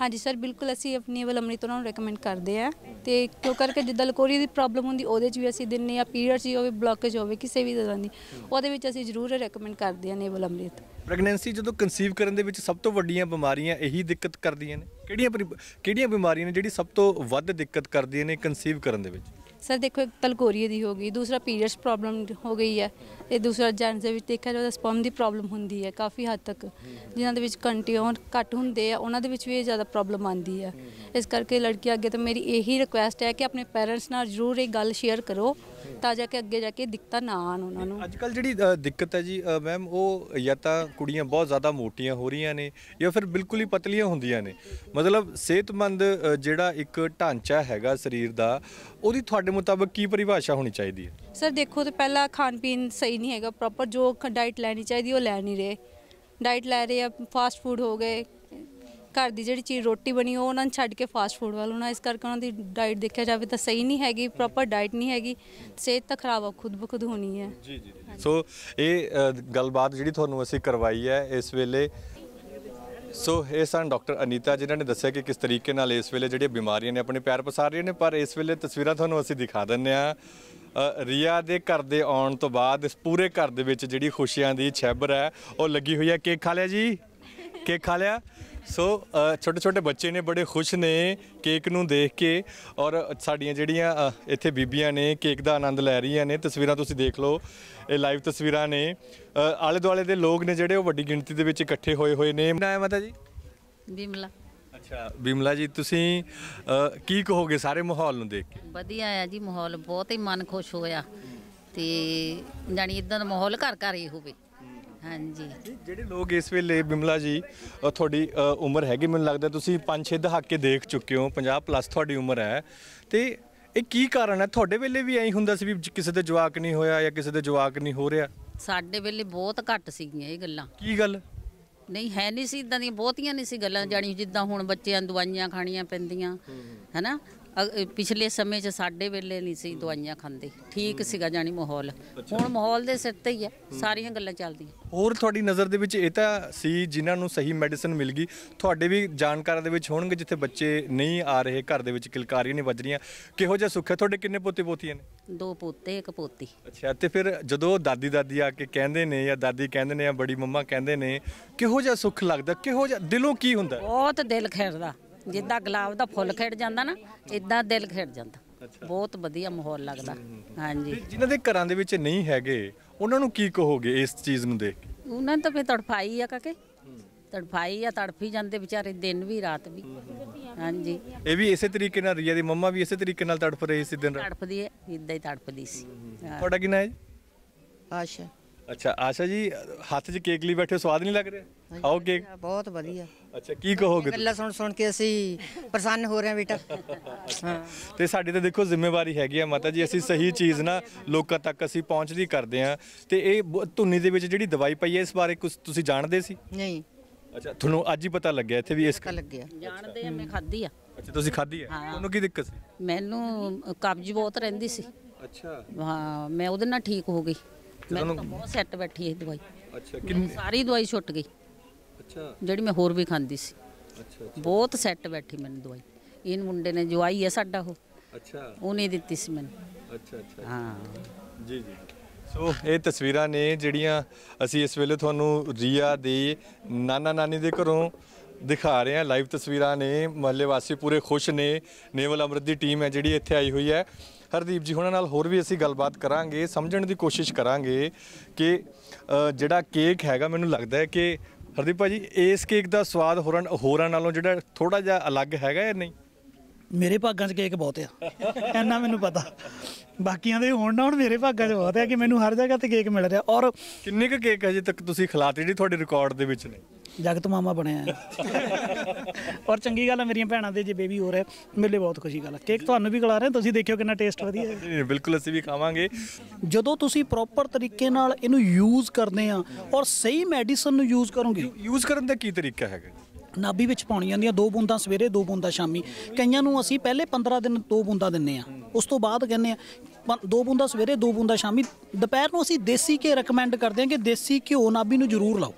Speaker 4: ਹਾਂਜੀ ਸਰ ਬਿਲਕੁਲ ਅਸੀਂ ਆਪਣੀ ਵੱਲ ਅੰਮ੍ਰਿਤ ਉਹਨਾਂ ਨੂੰ ਰეკਮੈਂਡ ਕਰਦੇ ਆ ਤੇ ਕਿਉਂ ਕਰਕੇ ਜਿੱਦਾਂ ਲਕੋਰੀ ਦੀ ਪ੍ਰੋਬਲਮ ਹੁੰਦੀ ਉਹਦੇ 'ਚ ਵੀ ਅਸੀਂ ਦਿੰਨੇ ਆ ਪੀਰੀਅਡਸ ਉਹ ਹੋਵੇ ਬਲੌਕੇਜ ਹੋਵੇ ਕਿਸੇ ਵੀ ਤਰ੍ਹਾਂ ਦੀ ਉਹਦੇ ਵਿੱਚ ਅਸੀਂ ਜ਼ਰੂਰ ਰეკਮੈਂਡ ਕਰਦੇ ਆ ਨੇਵਲ ਅੰਮ੍ਰਿਤ
Speaker 2: ਪ੍ਰੈਗਨੈਂਸੀ ਜਦੋਂ ਕਨਸੀਵ ਕਰਨ ਦੇ ਵਿੱਚ ਸਭ ਤੋਂ ਵੱਡੀਆਂ ਬਿਮਾਰੀਆਂ ਇਹੀ ਦਿੱਕਤ ਕਰਦੀਆਂ ਨੇ ਕਿਹੜੀਆਂ ਕਿਹੜੀਆਂ ਬਿਮਾਰੀਆਂ ਨੇ ਜਿਹੜੀ ਸਭ ਤੋਂ ਵੱਧ ਦਿੱਕਤ ਕਰਦੀਆਂ ਨੇ ਕਨਸੀਵ ਕਰਨ ਦੇ ਵਿੱਚ
Speaker 4: ਸਰ ਦੇਖੋ ਇੱਕ ਤਲਕੋਰੀਏ ਦੀ ਹੋ ਗਈ ਦੂਸਰਾ ਪੀਰੀਅਡਸ ਪ੍ਰੋਬਲਮ ਹੋ ਗਈ ਹੈ ਤੇ ਦੂਸਰਾ ਜੈਂਟਸ ਦੇ ਵਿੱਚ ਦੇਖਿਆ ਜਾਵੇ ਸਪਰਮ ਦੀ ਪ੍ਰੋਬਲਮ ਹੁੰਦੀ ਹੈ ਕਾਫੀ ਹੱਦ ਤੱਕ ਜਿਨ੍ਹਾਂ ਦੇ ਵਿੱਚ ਕੰਟੀਓਨ ਘੱਟ ਹੁੰਦੇ ਆ ਉਹਨਾਂ ਦੇ ਵਿੱਚ ਵੀ ਇਹ ਜ਼ਿਆਦਾ ਪ੍ਰੋਬਲਮ ਆਉਂਦੀ ਹੈ ਇਸ ਕਰਕੇ ਲੜਕੀ ਅੱਗੇ ਤਾਂ ਮੇਰੀ ਇਹੀ ਰਿਕੁਐਸਟ ਹੈ ਕਿ ਆਪਣੇ ਪੇਰੈਂਟਸ ਨਾਲ ਜ਼ਰੂਰ ਇਹ ਗੱਲ ਸ਼ੇਅਰ ਕਰੋ ਤਾਂ ਜਾ ਕੇ ਅੱਗੇ ਜਾ ਕੇ ਦਿੱਕਤਾਂ ਨਾ ਆਣ ਉਹਨਾਂ ਨੂੰ
Speaker 2: ਅੱਜ ਕੱਲ ਜਿਹੜੀ ਦਿੱਕਤ ਹੈ ਜੀ ਮੈਮ ਉਹ ਜਾਂ ਤਾਂ ਕੁੜੀਆਂ ਬਹੁਤ ਜ਼ਿਆਦਾ ਮੋਟੀਆਂ ਹੋ ਰਹੀਆਂ ਨੇ ਜਾਂ ਫਿਰ ਬਿਲਕੁਲ ਹੀ ਪਤਲੀਆਂ ਹੁੰਦੀਆਂ ਨੇ ਮਤਲਬ ਸਿਹਤਮੰਦ ਜਿਹੜਾ ਇੱਕ ਢਾਂਚਾ ਹੈਗਾ ਸਰੀਰ ਦਾ ਉਹਦੀ ਤੁਹਾਡੇ ਮੁਤਾਬਕ ਕੀ ਪਰਿਭਾਸ਼ਾ ਹੋਣੀ ਚਾਹੀਦੀ ਹੈ
Speaker 4: ਸਰ ਦੇਖੋ ਤੇ ਪਹਿਲਾਂ ਖਾਣ ਪੀਣ ਸਹੀ ਨਹੀਂ ਹੈਗਾ ਪ੍ਰੋਪਰ ਜੋ ਡਾਈਟ ਲੈਣੀ ਚਾਹੀਦੀ ਉਹ ਲੈ ਨਹੀਂ ਰਹੇ ਡਾਈਟ ਲੈ ਰਹੇ ਆ ਫਾਸਟ ਫੂਡ ਹੋ ਗਏ ਘਰ ਦੀ ਜਿਹੜੀ ਚੀਜ਼ ਰੋਟੀ ਬਣੀ ਉਹ ਉਹਨਾਂ ਨੂੰ ਛੱਡ ਕੇ ਫਾਸਟ ਫੂਡ ਵੱਲ ਉਹਨਾਂ ਇਸ ਕਰਕੇ ਉਹਨਾਂ ਦੀ ਡਾਈਟ ਦੇਖਿਆ ਜਾਵੇ ਤਾਂ ਸਹੀ ਨਹੀਂ ਹੈਗੀ ਪ੍ਰੋਪਰ ਡਾਈਟ ਨਹੀਂ ਹੈਗੀ ਸਿਹਤ ਤਾਂ ਖਰਾਬ ਆ ਖੁਦ ਬਖੁਦ ਹੋਣੀ ਹੈ ਜੀ ਜੀ
Speaker 2: ਸੋ ਇਹ ਗੱਲਬਾਤ ਜਿਹੜੀ ਤੁਹਾਨੂੰ ਅਸੀਂ ਕਰਵਾਈ ਹੈ ਇਸ ਵੇਲੇ ਸੋ ਇਹ ਸਨ ਡਾਕਟਰ ਅਨੀਤਾ ਜਿਨ੍ਹਾਂ ਨੇ ਦੱਸਿਆ ਕਿ ਕਿਸ ਤਰੀਕੇ ਨਾਲ ਇਸ ਵੇਲੇ ਜਿਹੜੀਆਂ ਬਿਮਾਰੀਆਂ ਨੇ ਆਪਣੇ ਪੈਰ ਪਸਾਰ ਰਹੀਆਂ ਨੇ ਪਰ ਇਸ ਵੇਲੇ ਤਸਵੀਰਾਂ ਤੁਹਾਨੂੰ ਅਸੀਂ ਦਿਖਾ ਦਿੰਨੇ ਆ ਰੀਆ ਦੇ ਘਰ ਦੇ ਆਉਣ ਤੋਂ ਬਾਅਦ ਇਸ ਪੂਰੇ ਘਰ ਦੇ ਵਿੱਚ ਜਿਹੜੀ ਖੁਸ਼ੀਆਂ ਦੀ ਛੈਬਰ ਹੈ ਉਹ ਲੱਗੀ ਹੋਈ ਹੈ ਕੇਕ ਖਾ ਲਿਆ ਜੀ ਕੇਕ ਖਾ ਲਿਆ ਸੋ ਛੋਟੇ ਛੋਟੇ ਬੱਚੇ ਨੇ ਬੜੇ ਖੁਸ਼ ਨੇ ਕੇਕ ਨੂੰ ਦੇਖ ਕੇ ਔਰ ਸਾਡੀਆਂ ਜਿਹੜੀਆਂ ਇੱਥੇ ਬੀਬੀਆਂ ਨੇ ਕੇਕ ਦਾ ਆਨੰਦ ਲੈ ਰਹੀਆਂ ਨੇ ਤਸਵੀਰਾਂ ਤੁਸੀਂ ਦੇਖ ਲਓ ਇਹ ਲਾਈਵ ਤਸਵੀਰਾਂ ਨੇ ਆਲੇ ਦੁਆਲੇ ਦੇ ਲੋਕ ਨੇ ਜਿਹੜੇ ਉਹ ਵੱਡੀ ਗਿਣਤੀ ਦੇ ਵਿੱਚ ਇਕੱਠੇ ਹੋਏ ਹੋਏ ਨੇ ਨਾ ਮਾਤਾ ਜੀ ਬਿਮਲਾ ਅੱਛਾ ਬਿਮਲਾ ਜੀ ਤੁਸੀਂ ਕੀ ਕਹੋਗੇ ਸਾਰੇ ਮਾਹੌਲ ਨੂੰ ਦੇਖ ਕੇ
Speaker 7: ਵਧੀਆ ਆ ਜੀ ਮਾਹੌਲ ਬਹੁਤ ਹੀ ਮਨ ਖੁਸ਼ ਹੋਇਆ ਤੇ ਜਾਨੀ ਇਦਾਂ ਦਾ ਮਾਹੌਲ ਘਰ ਘਰ ਹੀ ਹੋਵੇ ਹਾਂਜੀ
Speaker 2: ਜਿਹੜੇ ਲੋਕ ਇਸ ਵੇਲੇ ਬਿਮਲਾ ਜੀ ਤੁਹਾਡੀ ਉਮਰ ਹੈਗੀ ਮੈਨੂੰ ਲੱਗਦਾ ਤੁਸੀਂ 5-6 ਦਹਾਕੇ ਦੇਖ ਚੁੱਕੇ ਹੋ 50 ਪਲੱਸ ਤੁਹਾਡੀ ਉਮਰ ਹੈ ਤੇ ਇਹ ਕੀ ਕਾਰਨ ਹੈ ਤੁਹਾਡੇ ਵੇਲੇ ਵੀ ਐਂ ਹੁੰਦਾ ਸੀ ਵੀ ਕਿਸੇ ਦੇ ਜਵਾਕ ਨਹੀਂ ਹੋਇਆ ਜਾਂ ਕਿਸੇ ਦੇ ਜਵਾਕ ਨਹੀਂ ਹੋ ਰਿਹਾ
Speaker 7: ਸਾਡੇ ਵੇਲੇ ਬਹੁਤ ਘੱਟ ਸੀਗੀਆਂ ਇਹ ਗੱਲਾਂ ਕੀ ਗੱਲ ਨਹੀਂ ਹੈ ਨਹੀਂ ਸੀ ਇਦਾਂ ਦੀਆਂ ਬਹੁਤੀਆਂ ਨਹੀਂ ਸੀ ਗੱਲਾਂ ਜਾਣੀ ਜਿੱਦਾਂ ਹੁਣ ਬੱਚਿਆਂ ਦਵਾਈਆਂ ਖਾਣੀਆਂ ਪੈਂਦੀਆਂ ਹੈਨਾ ਪਿਛਲੇ ਸਮੇਂ 'ਚ ਸਾਡੇ ਵੇਲੇ ਨਹੀਂ ਸੀ ਦਵਾਈਆਂ ਖਾਂਦੇ ਠੀਕ ਸੀਗਾ ਜਾਨੀ ਮਾਹੌਲ ਹੁਣ ਮਾਹੌਲ ਦੇ ਸਿਰ ਤੇ ਹੀ ਆ ਸਾਰੀਆਂ ਗੱਲਾਂ ਚੱਲਦੀਆਂ
Speaker 2: ਹੋਰ ਤੁਹਾਡੀ ਨਜ਼ਰ ਦੇ ਵਿੱਚ ਇਹ ਤਾਂ ਸੀ ਜਿਨ੍ਹਾਂ ਨੂੰ ਸਹੀ ਮੈਡੀਸਿਨ ਮਿਲ ਗਈ ਤੁਹਾਡੇ ਵੀ ਜਾਣਕਾਰਾਂ ਦੇ ਵਿੱਚ ਹੋਣਗੇ ਜਿੱਥੇ ਬੱਚੇ ਨਹੀਂ ਆ ਰਹੇ ਘਰ ਦੇ ਵਿੱਚ ਕਿਲਕਾਰੀਆਂ ਨਹੀਂ ਵੱਜ ਕਿਹੋ ਜਿਹਾ ਸੁੱਖ ਹੈ ਤੁਹਾਡੇ ਕਿੰਨੇ ਪੋਤੇ ਪੋਤੀਆਂ
Speaker 7: ਨੇ ਦੋ ਪੋਤੇ ਇੱਕ ਪੋਤੀ
Speaker 2: ਅੱਛਾ ਤੇ ਫਿਰ ਜਦੋਂ ਦਾਦੀ ਦਾਦੀ ਆ ਕੇ ਕਹਿੰਦੇ ਨੇ ਜਾਂ ਦਾਦੀ ਕਹਿੰਦੇ ਨੇ ਜਾਂ ਬੜੀ ਮੰਮਾ ਕਹਿੰਦੇ ਨੇ ਕਿਹੋ ਜਿਹਾ ਸੁੱਖ ਲੱਗਦਾ ਕਿਹੋ ਜਿਹਾ ਦਿਲੋਂ ਕੀ ਹੁੰਦਾ
Speaker 7: ਬਹੁਤ ਦਿਲ ਖੈਰਦਾ ਜਿੱਦਾਂ ਗੁਲਾਬ ਦਾ ਫੁੱਲ ਖਿੜ ਜਾਂਦਾ ਨਾ ਇਦਾਂ ਦਿਲ ਖਿੜ ਜਾਂਦਾ ਬਹੁਤ ਵਧੀਆ ਮਾਹੌਲ ਲੱਗਦਾ ਹਾਂਜੀ
Speaker 2: ਜਿਨ੍ਹਾਂ ਦੇ ਘਰਾਂ ਦੇ ਵਿੱਚ ਨਹੀਂ ਹੈਗੇ ਉਹਨਾਂ ਨੂੰ ਕੀ ਕਹੋਗੇ ਇਸ ਚੀਜ਼ ਨੂੰ ਦੇਖ ਕੇ
Speaker 7: ਉਹਨਾਂ ਤਾਂ ਫੇ ਤੜਫਾਈ ਆ ਕਾਕੇ ਤੜਫਾਈ ਆ ਤੜਫੀ ਜਾਂਦੇ ਵਿਚਾਰੇ ਦਿਨ ਵੀ ਰਾਤ ਵੀ ਹਾਂਜੀ
Speaker 2: ਇਹ ਵੀ ਇਸੇ ਤਰੀਕੇ ਨਾਲ ਰੀਆ ਦੀ ਮੰਮਾ ਵੀ ਇਸੇ ਤਰੀਕੇ ਨਾਲ ਤੜਫ ਰਹੀ ਸੀ ਦਿਨ ਰਾਤ ਤੜਫਦੀ ਹੈ ਇਦਾਂ ਹੀ ਤੜਫਦੀ ਸੀ ਤੁਹਾਡਾ ਕੀ ਨਾਮ ਹੈ ਆਸ਼ਾ ਅੱਛਾ ਆਸ਼ਾ ਜੀ ਹੱਥ 'ਚ ਕੇਕ ਲਈ ਬੈਠੇ ਸਵਾਦ ਨਹੀਂ ਲੱਗ ਰਿਹਾ ਖਾਓ ਕੇਕ ਬਹੁਤ ਵਧੀਆ ਅੱਛਾ ਕੀ ਕਹੋਗੇ ਗੱਲਾਂ
Speaker 7: ਸੁਣ ਸੁਣ ਕੇ ਅਸੀਂ ਪ੍ਰਸੰਨ ਹੋ ਰਹੇ ਹਾਂ ਬੇਟਾ
Speaker 2: ਤੇ ਸਾਡੀ ਤਾਂ ਦੇਖੋ ਜ਼ਿੰਮੇਵਾਰੀ ਹੈਗੀ ਆ ਮਾਤਾ ਜੀ ਅਸੀਂ ਸਹੀ ਚੀਜ਼ ਨਾ ਲੋਕਾਂ ਤੱਕ ਅਸੀਂ ਪਹੁੰਚਦੀ ਕਰਦੇ ਆ ਤੇ ਇਹ ਬ- ਧੁੰਨੀ ਦੇ ਵਿੱਚ ਜਿਹੜੀ ਦਵਾਈ ਪਈ ਹੈ ਇਸ ਬਾਰੇ ਕੁਝ ਤੁਸੀਂ ਜਾਣਦੇ ਸੀ ਨਹੀਂ ਅੱਛਾ ਤੁਹਾਨੂੰ ਅੱਜ ਹੀ ਪਤਾ ਲੱਗਿਆ ਇੱਥੇ ਵੀ ਇਸ ਪਤਾ ਲੱਗਿਆ
Speaker 7: ਜਾਣਦੇ ਆ ਮੈਂ ਖਾਧੀ ਆ
Speaker 2: ਅੱਛਾ ਤੁਸੀਂ ਖਾਧੀ ਆ ਤੁਹਾਨੂੰ ਕੀ ਦਿੱਕਤ ਸੀ
Speaker 7: ਮੈਨੂੰ ਕਬਜ਼ ਬਹੁਤ ਰਹਿੰਦੀ ਸੀ ਅੱਛਾ ਹਾਂ ਮੈਂ ਉਹਦੇ ਨਾਲ ਠੀਕ ਹੋ ਗਈ ਮੈਂ ਤਾਂ ਬਹੁਤ ਸੈੱਟ ਬੈਠੀ ਇਹ ਦਵਾਈ ਅੱਛਾ ਕਿੰਨੀ ਸਾਰੀ ਦਵਾਈ ਛੁੱਟ ਗਈ ਅੱਛਾ ਜਿਹੜੀ ਮੈਂ ਹੋਰ ਵੀ ਖਾਂਦੀ ਸੀ ਅੱਛਾ ਬਹੁਤ ਸੈੱਟ ਬੈਠੀ ਮੈਨੂੰ ਦਵਾਈ ਇਹਨ ਮੁੰਡੇ ਨੇ ਜਵਾਈ ਹੈ ਸਾਡਾ ਉਹ ਅੱਛਾ ਉਹਨੇ ਦਿੱਤੀ ਸੀ ਮੈਨੂੰ
Speaker 2: ਅੱਛਾ ਅੱਛਾ ਹਾਂ ਜੀ ਜੀ ਸੋ ਇਹ ਤਸਵੀਰਾਂ ਨੇ ਜਿਹੜੀਆਂ ਅਸੀਂ ਇਸ ਵੇਲੇ ਤੁਹਾਨੂੰ ਰੀਆ ਦੇ ਨਾਨਾ ਨਾਨੀ ਦੇ ਘਰੋਂ ਦਿਖਾ ਰਹੇ ਹਾਂ ਲਾਈਵ ਤਸਵੀਰਾਂ ਨੇ ਮਹੱਲੇ ਵਾਸੀ ਪੂਰੇ ਖੁਸ਼ ਨੇ ਨੇਵਲ ਅਮਰਤ ਦੀ ਟੀਮ ਹੈ ਜਿਹੜੀ ਇੱਥੇ ਆਈ ਹੋਈ ਹੈ ਹਰਦੀਪ ਜੀ ਹੁਣਾਂ ਨਾਲ ਹੋਰ ਵੀ ਅਸੀਂ ਗੱਲਬਾਤ ਕਰਾਂਗੇ ਸਮਝਣ ਦੀ ਕੋਸ਼ਿਸ਼ ਕਰਾਂਗੇ ਕਿ ਜਿਹੜਾ ਕੇਕ ਹੈਗਾ ਮੈਨੂੰ ਲੱਗਦਾ ਹੈ ਕਿ ਹਰਦੀਪ ਭਾਜੀ ਇਸ ਕੇਕ ਦਾ ਸਵਾਦ ਹੋਰਾਂ ਹੋਰਾਂ ਨਾਲੋਂ ਜਿਹੜਾ ਥੋੜਾ ਜਿਹਾ ਅਲੱਗ ਹੈਗਾ ਜਾਂ ਨਹੀਂ
Speaker 6: ਮੇਰੇ ਭਾਗਾਂ 'ਚ ਕੇਕ ਬਹੁਤ ਆ ਐਨਾ ਮੈਨੂੰ ਪਤਾ ਬਾਕੀਆਂ ਦੇ ਹੋਣ ਨਾ ਹੁਣ ਮੇਰੇ ਭਾਗਾਂ 'ਚ ਬਹੁਤ ਆ ਕਿ ਮੈਨੂੰ ਹਰ ਜਗ੍ਹਾ ਤੇ ਕੇਕ ਮਿਲ ਰਿਹਾ ਔਰ
Speaker 2: ਕਿੰਨੇ ਕੇਕ ਹਜੇ ਤੱਕ ਤੁਸੀਂ ਖਲਾਤੇ ਜਿਹੜੀ ਤੁਹਾਡੇ ਰਿਕਾਰਡ ਦੇ ਵਿੱਚ ਨੇ
Speaker 6: ਜਗਤ ਮਾਮਾ ਬਣਿਆ ਔਰ ਚੰਗੀ ਗੱਲ ਹੈ ਮੇਰੀਆਂ ਭੈਣਾਂ ਦੇ ਜੇ ਬੇਬੀ ਹੋ ਰਿਹਾ ਮੇਰੇ ਲਈ ਬਹੁਤ ਖੁਸ਼ੀ ਗੱਲ ਹੈ ਕੇਕ ਤੁਹਾਨੂੰ ਵੀ ਖਿਲਾ ਰਹੇ ਤੁਸੀਂ ਦੇਖਿਓ ਕਿੰਨਾ ਟੇਸਟ ਵਧੀਆ
Speaker 2: ਹੈ ਬਿਲਕੁਲ ਅਸੀਂ ਵੀ ਖਾਵਾਂਗੇ
Speaker 6: ਜਦੋਂ ਤੁਸੀਂ ਪ੍ਰੋਪਰ ਤਰੀਕੇ ਨਾਲ ਇਹਨੂੰ ਯੂਜ਼ ਕਰਦੇ ਆ ਔਰ ਸਹੀ ਮੈਡੀਸਨ ਨੂੰ ਯੂਜ਼ ਕਰੋਗੇ ਯੂਜ਼ ਕਰਨ ਦਾ ਕੀ ਤਰੀਕਾ ਹੈਗਾ ਨਾਭੀ ਵਿੱਚ ਪਾਉਣੀ ਜਾਂਦੀਆਂ ਦੋ ਬੂੰਦਾਂ ਸਵੇਰੇ ਦੋ ਬੂੰਦਾਂ ਸ਼ਾਮੀ ਕਈਆਂ ਨੂੰ ਅਸੀਂ ਪਹਿਲੇ 15 ਦਿਨ ਦੋ ਬੂੰਦਾਂ ਦਿੰਨੇ ਆ ਉਸ ਤੋਂ ਬਾਅਦ ਕਹਿੰਨੇ ਆ ਦੋ ਬੂੰਦਾਂ ਸਵੇਰੇ ਦੋ ਬੂੰਦਾਂ ਸ਼ਾਮੀ ਦੁਪਹਿਰ ਨੂੰ ਅਸੀਂ ਦੇਸੀ ਘੇ ਰეკਮੈਂਡ ਕਰਦੇ ਆ ਕਿ ਦੇਸੀ ਘਿਓ ਨਾਭੀ ਨੂੰ ਜ਼ਰੂਰ ਲਾਓ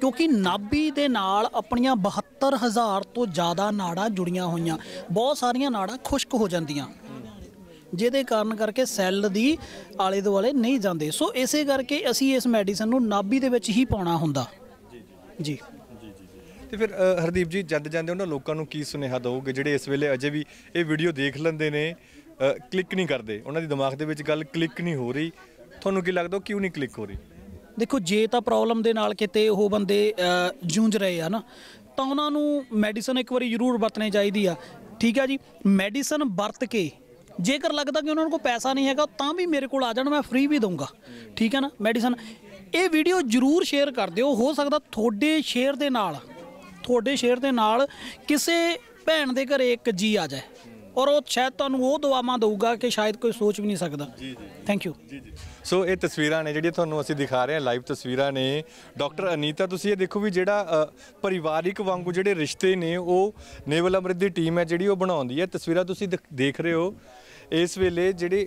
Speaker 6: ਕਿਉਂਕਿ ਨਾਭੀ ਦੇ ਨਾਲ ਆਪਣੀਆਂ 72000 ਤੋਂ ਜ਼ਿਆਦਾ ਨਾੜਾਂ ਜੁੜੀਆਂ ਹੋਈਆਂ ਬਹੁਤ ਸਾਰੀਆਂ ਨਾੜਾਂ ਖੁਸ਼ਕ ਹੋ ਜਾਂਦੀਆਂ ਜਿਹਦੇ ਕਾਰਨ ਕਰਕੇ ਸੈੱਲ ਦੀ ਆਲੇ ਦੁਆਲੇ ਨਹੀਂ ਜਾਂਦੇ ਸੋ ਇਸੇ ਕਰਕੇ ਅਸੀਂ ਇਸ ਮੈਡੀਸਨ ਨੂੰ ਨਾਭੀ ਦੇ ਵਿੱਚ ਹੀ ਪਾਉਣਾ ਹੁੰਦਾ ਜੀ
Speaker 2: ਤੇ ਫਿਰ ਹਰਦੀਪ ਜੀ ਜਦ ਜਾਂਦੇ ਉਹਨਾਂ ਲੋਕਾਂ ਨੂੰ ਕੀ ਸੁਨੇਹਾ ਦਿਓਗੇ ਜਿਹੜੇ ਇਸ ਵੇਲੇ ਅਜੇ ਵੀ ਇਹ ਵੀਡੀਓ ਦੇਖ ਲੈਂਦੇ ਨੇ ਕਲਿੱਕ ਨਹੀਂ ਕਰਦੇ ਉਹਨਾਂ ਦੇ ਦਿਮਾਗ ਦੇ ਵਿੱਚ ਗੱਲ ਕਲਿੱਕ ਨਹੀਂ ਹੋ ਰਹੀ ਤੁਹਾਨੂੰ ਕੀ ਲੱਗਦਾ ਕਿਉਂ ਨਹੀਂ ਕਲਿੱਕ ਹੋ ਰਹੀ
Speaker 6: ਦੇਖੋ ਜੇ ਤਾਂ ਪ੍ਰੋਬਲਮ ਦੇ ਨਾਲ ਕਿਤੇ ਉਹ ਬੰਦੇ ਜੂਝ ਰਹੇ ਆ ਨਾ ਤਾਂ ਉਹਨਾਂ ਨੂੰ ਮੈਡੀਸਨ ਇੱਕ ਵਾਰੀ ਜ਼ਰੂਰ ਵਰਤਣੀ ਚਾਹੀਦੀ ਆ ਠੀਕ ਆ ਜੀ ਮੈਡੀਸਨ ਵਰਤ ਕੇ ਜੇਕਰ ਲੱਗਦਾ ਕਿ ਉਹਨਾਂ ਕੋਲ ਪੈਸਾ ਨਹੀਂ ਹੈਗਾ ਤਾਂ ਵੀ ਮੇਰੇ ਕੋਲ ਆ ਜਾਣ ਮੈਂ ਫ੍ਰੀ ਵੀ ਦਊਂਗਾ ਠੀਕ ਆ ਨਾ ਮੈਡੀਸਨ ਇਹ ਵੀਡੀਓ ਜ਼ਰੂਰ ਸ਼ੇਅਰ ਕਰ ਦਿਓ ਹੋ ਸਕਦਾ ਤੁਹਾਡੇ ਸ਼ੇਅਰ ਦੇ ਨਾਲ ਤੁਹਾਡੇ ਸ਼ੇਅਰ ਦੇ ਨਾਲ ਕਿਸੇ ਭੈਣ ਦੇ ਘਰੇ ਇੱਕ ਜੀ ਆ ਜਾਏ ਔਰ ਉਹ ਸ਼ਾਇਦ ਤੁਹਾਨੂੰ ਉਹ ਦੁਆਵਾਂ ਦਊਗਾ ਕਿ ਸ਼ਾਇਦ ਕੋਈ ਸੋਚ ਵੀ ਨਹੀਂ ਸਕਦਾ ਜੀ ਜੀ ਥੈਂਕ ਯੂ ਜੀ ਜੀ
Speaker 2: ਸੋ ਇਹ ਤਸਵੀਰਾਂ ਨੇ ਜਿਹੜੀਆਂ ਤੁਹਾਨੂੰ ਅਸੀਂ ਦਿਖਾ ਰਹੇ ਹਾਂ ਲਾਈਵ ਤਸਵੀਰਾਂ ਨੇ ਡਾਕਟਰ ਅਨੀਤਾ ਤੁਸੀਂ ਇਹ ਦੇਖੋ ਵੀ ਜਿਹੜਾ ਪਰਿਵਾਰਿਕ ਵਾਂਗੂ ਜਿਹੜੇ ਰਿਸ਼ਤੇ ਨੇ ਉਹ ਨੇਵਲ ਅਮਰਿਤ ਦੀ ਟੀਮ ਹੈ ਜਿਹੜੀ ਉਹ ਬਣਾਉਂਦੀ ਹੈ ਤਸਵੀਰਾਂ ਤੁਸੀਂ ਦੇਖ ਰਹੇ ਹੋ ਇਸ ਵੇਲੇ ਜਿਹੜੇ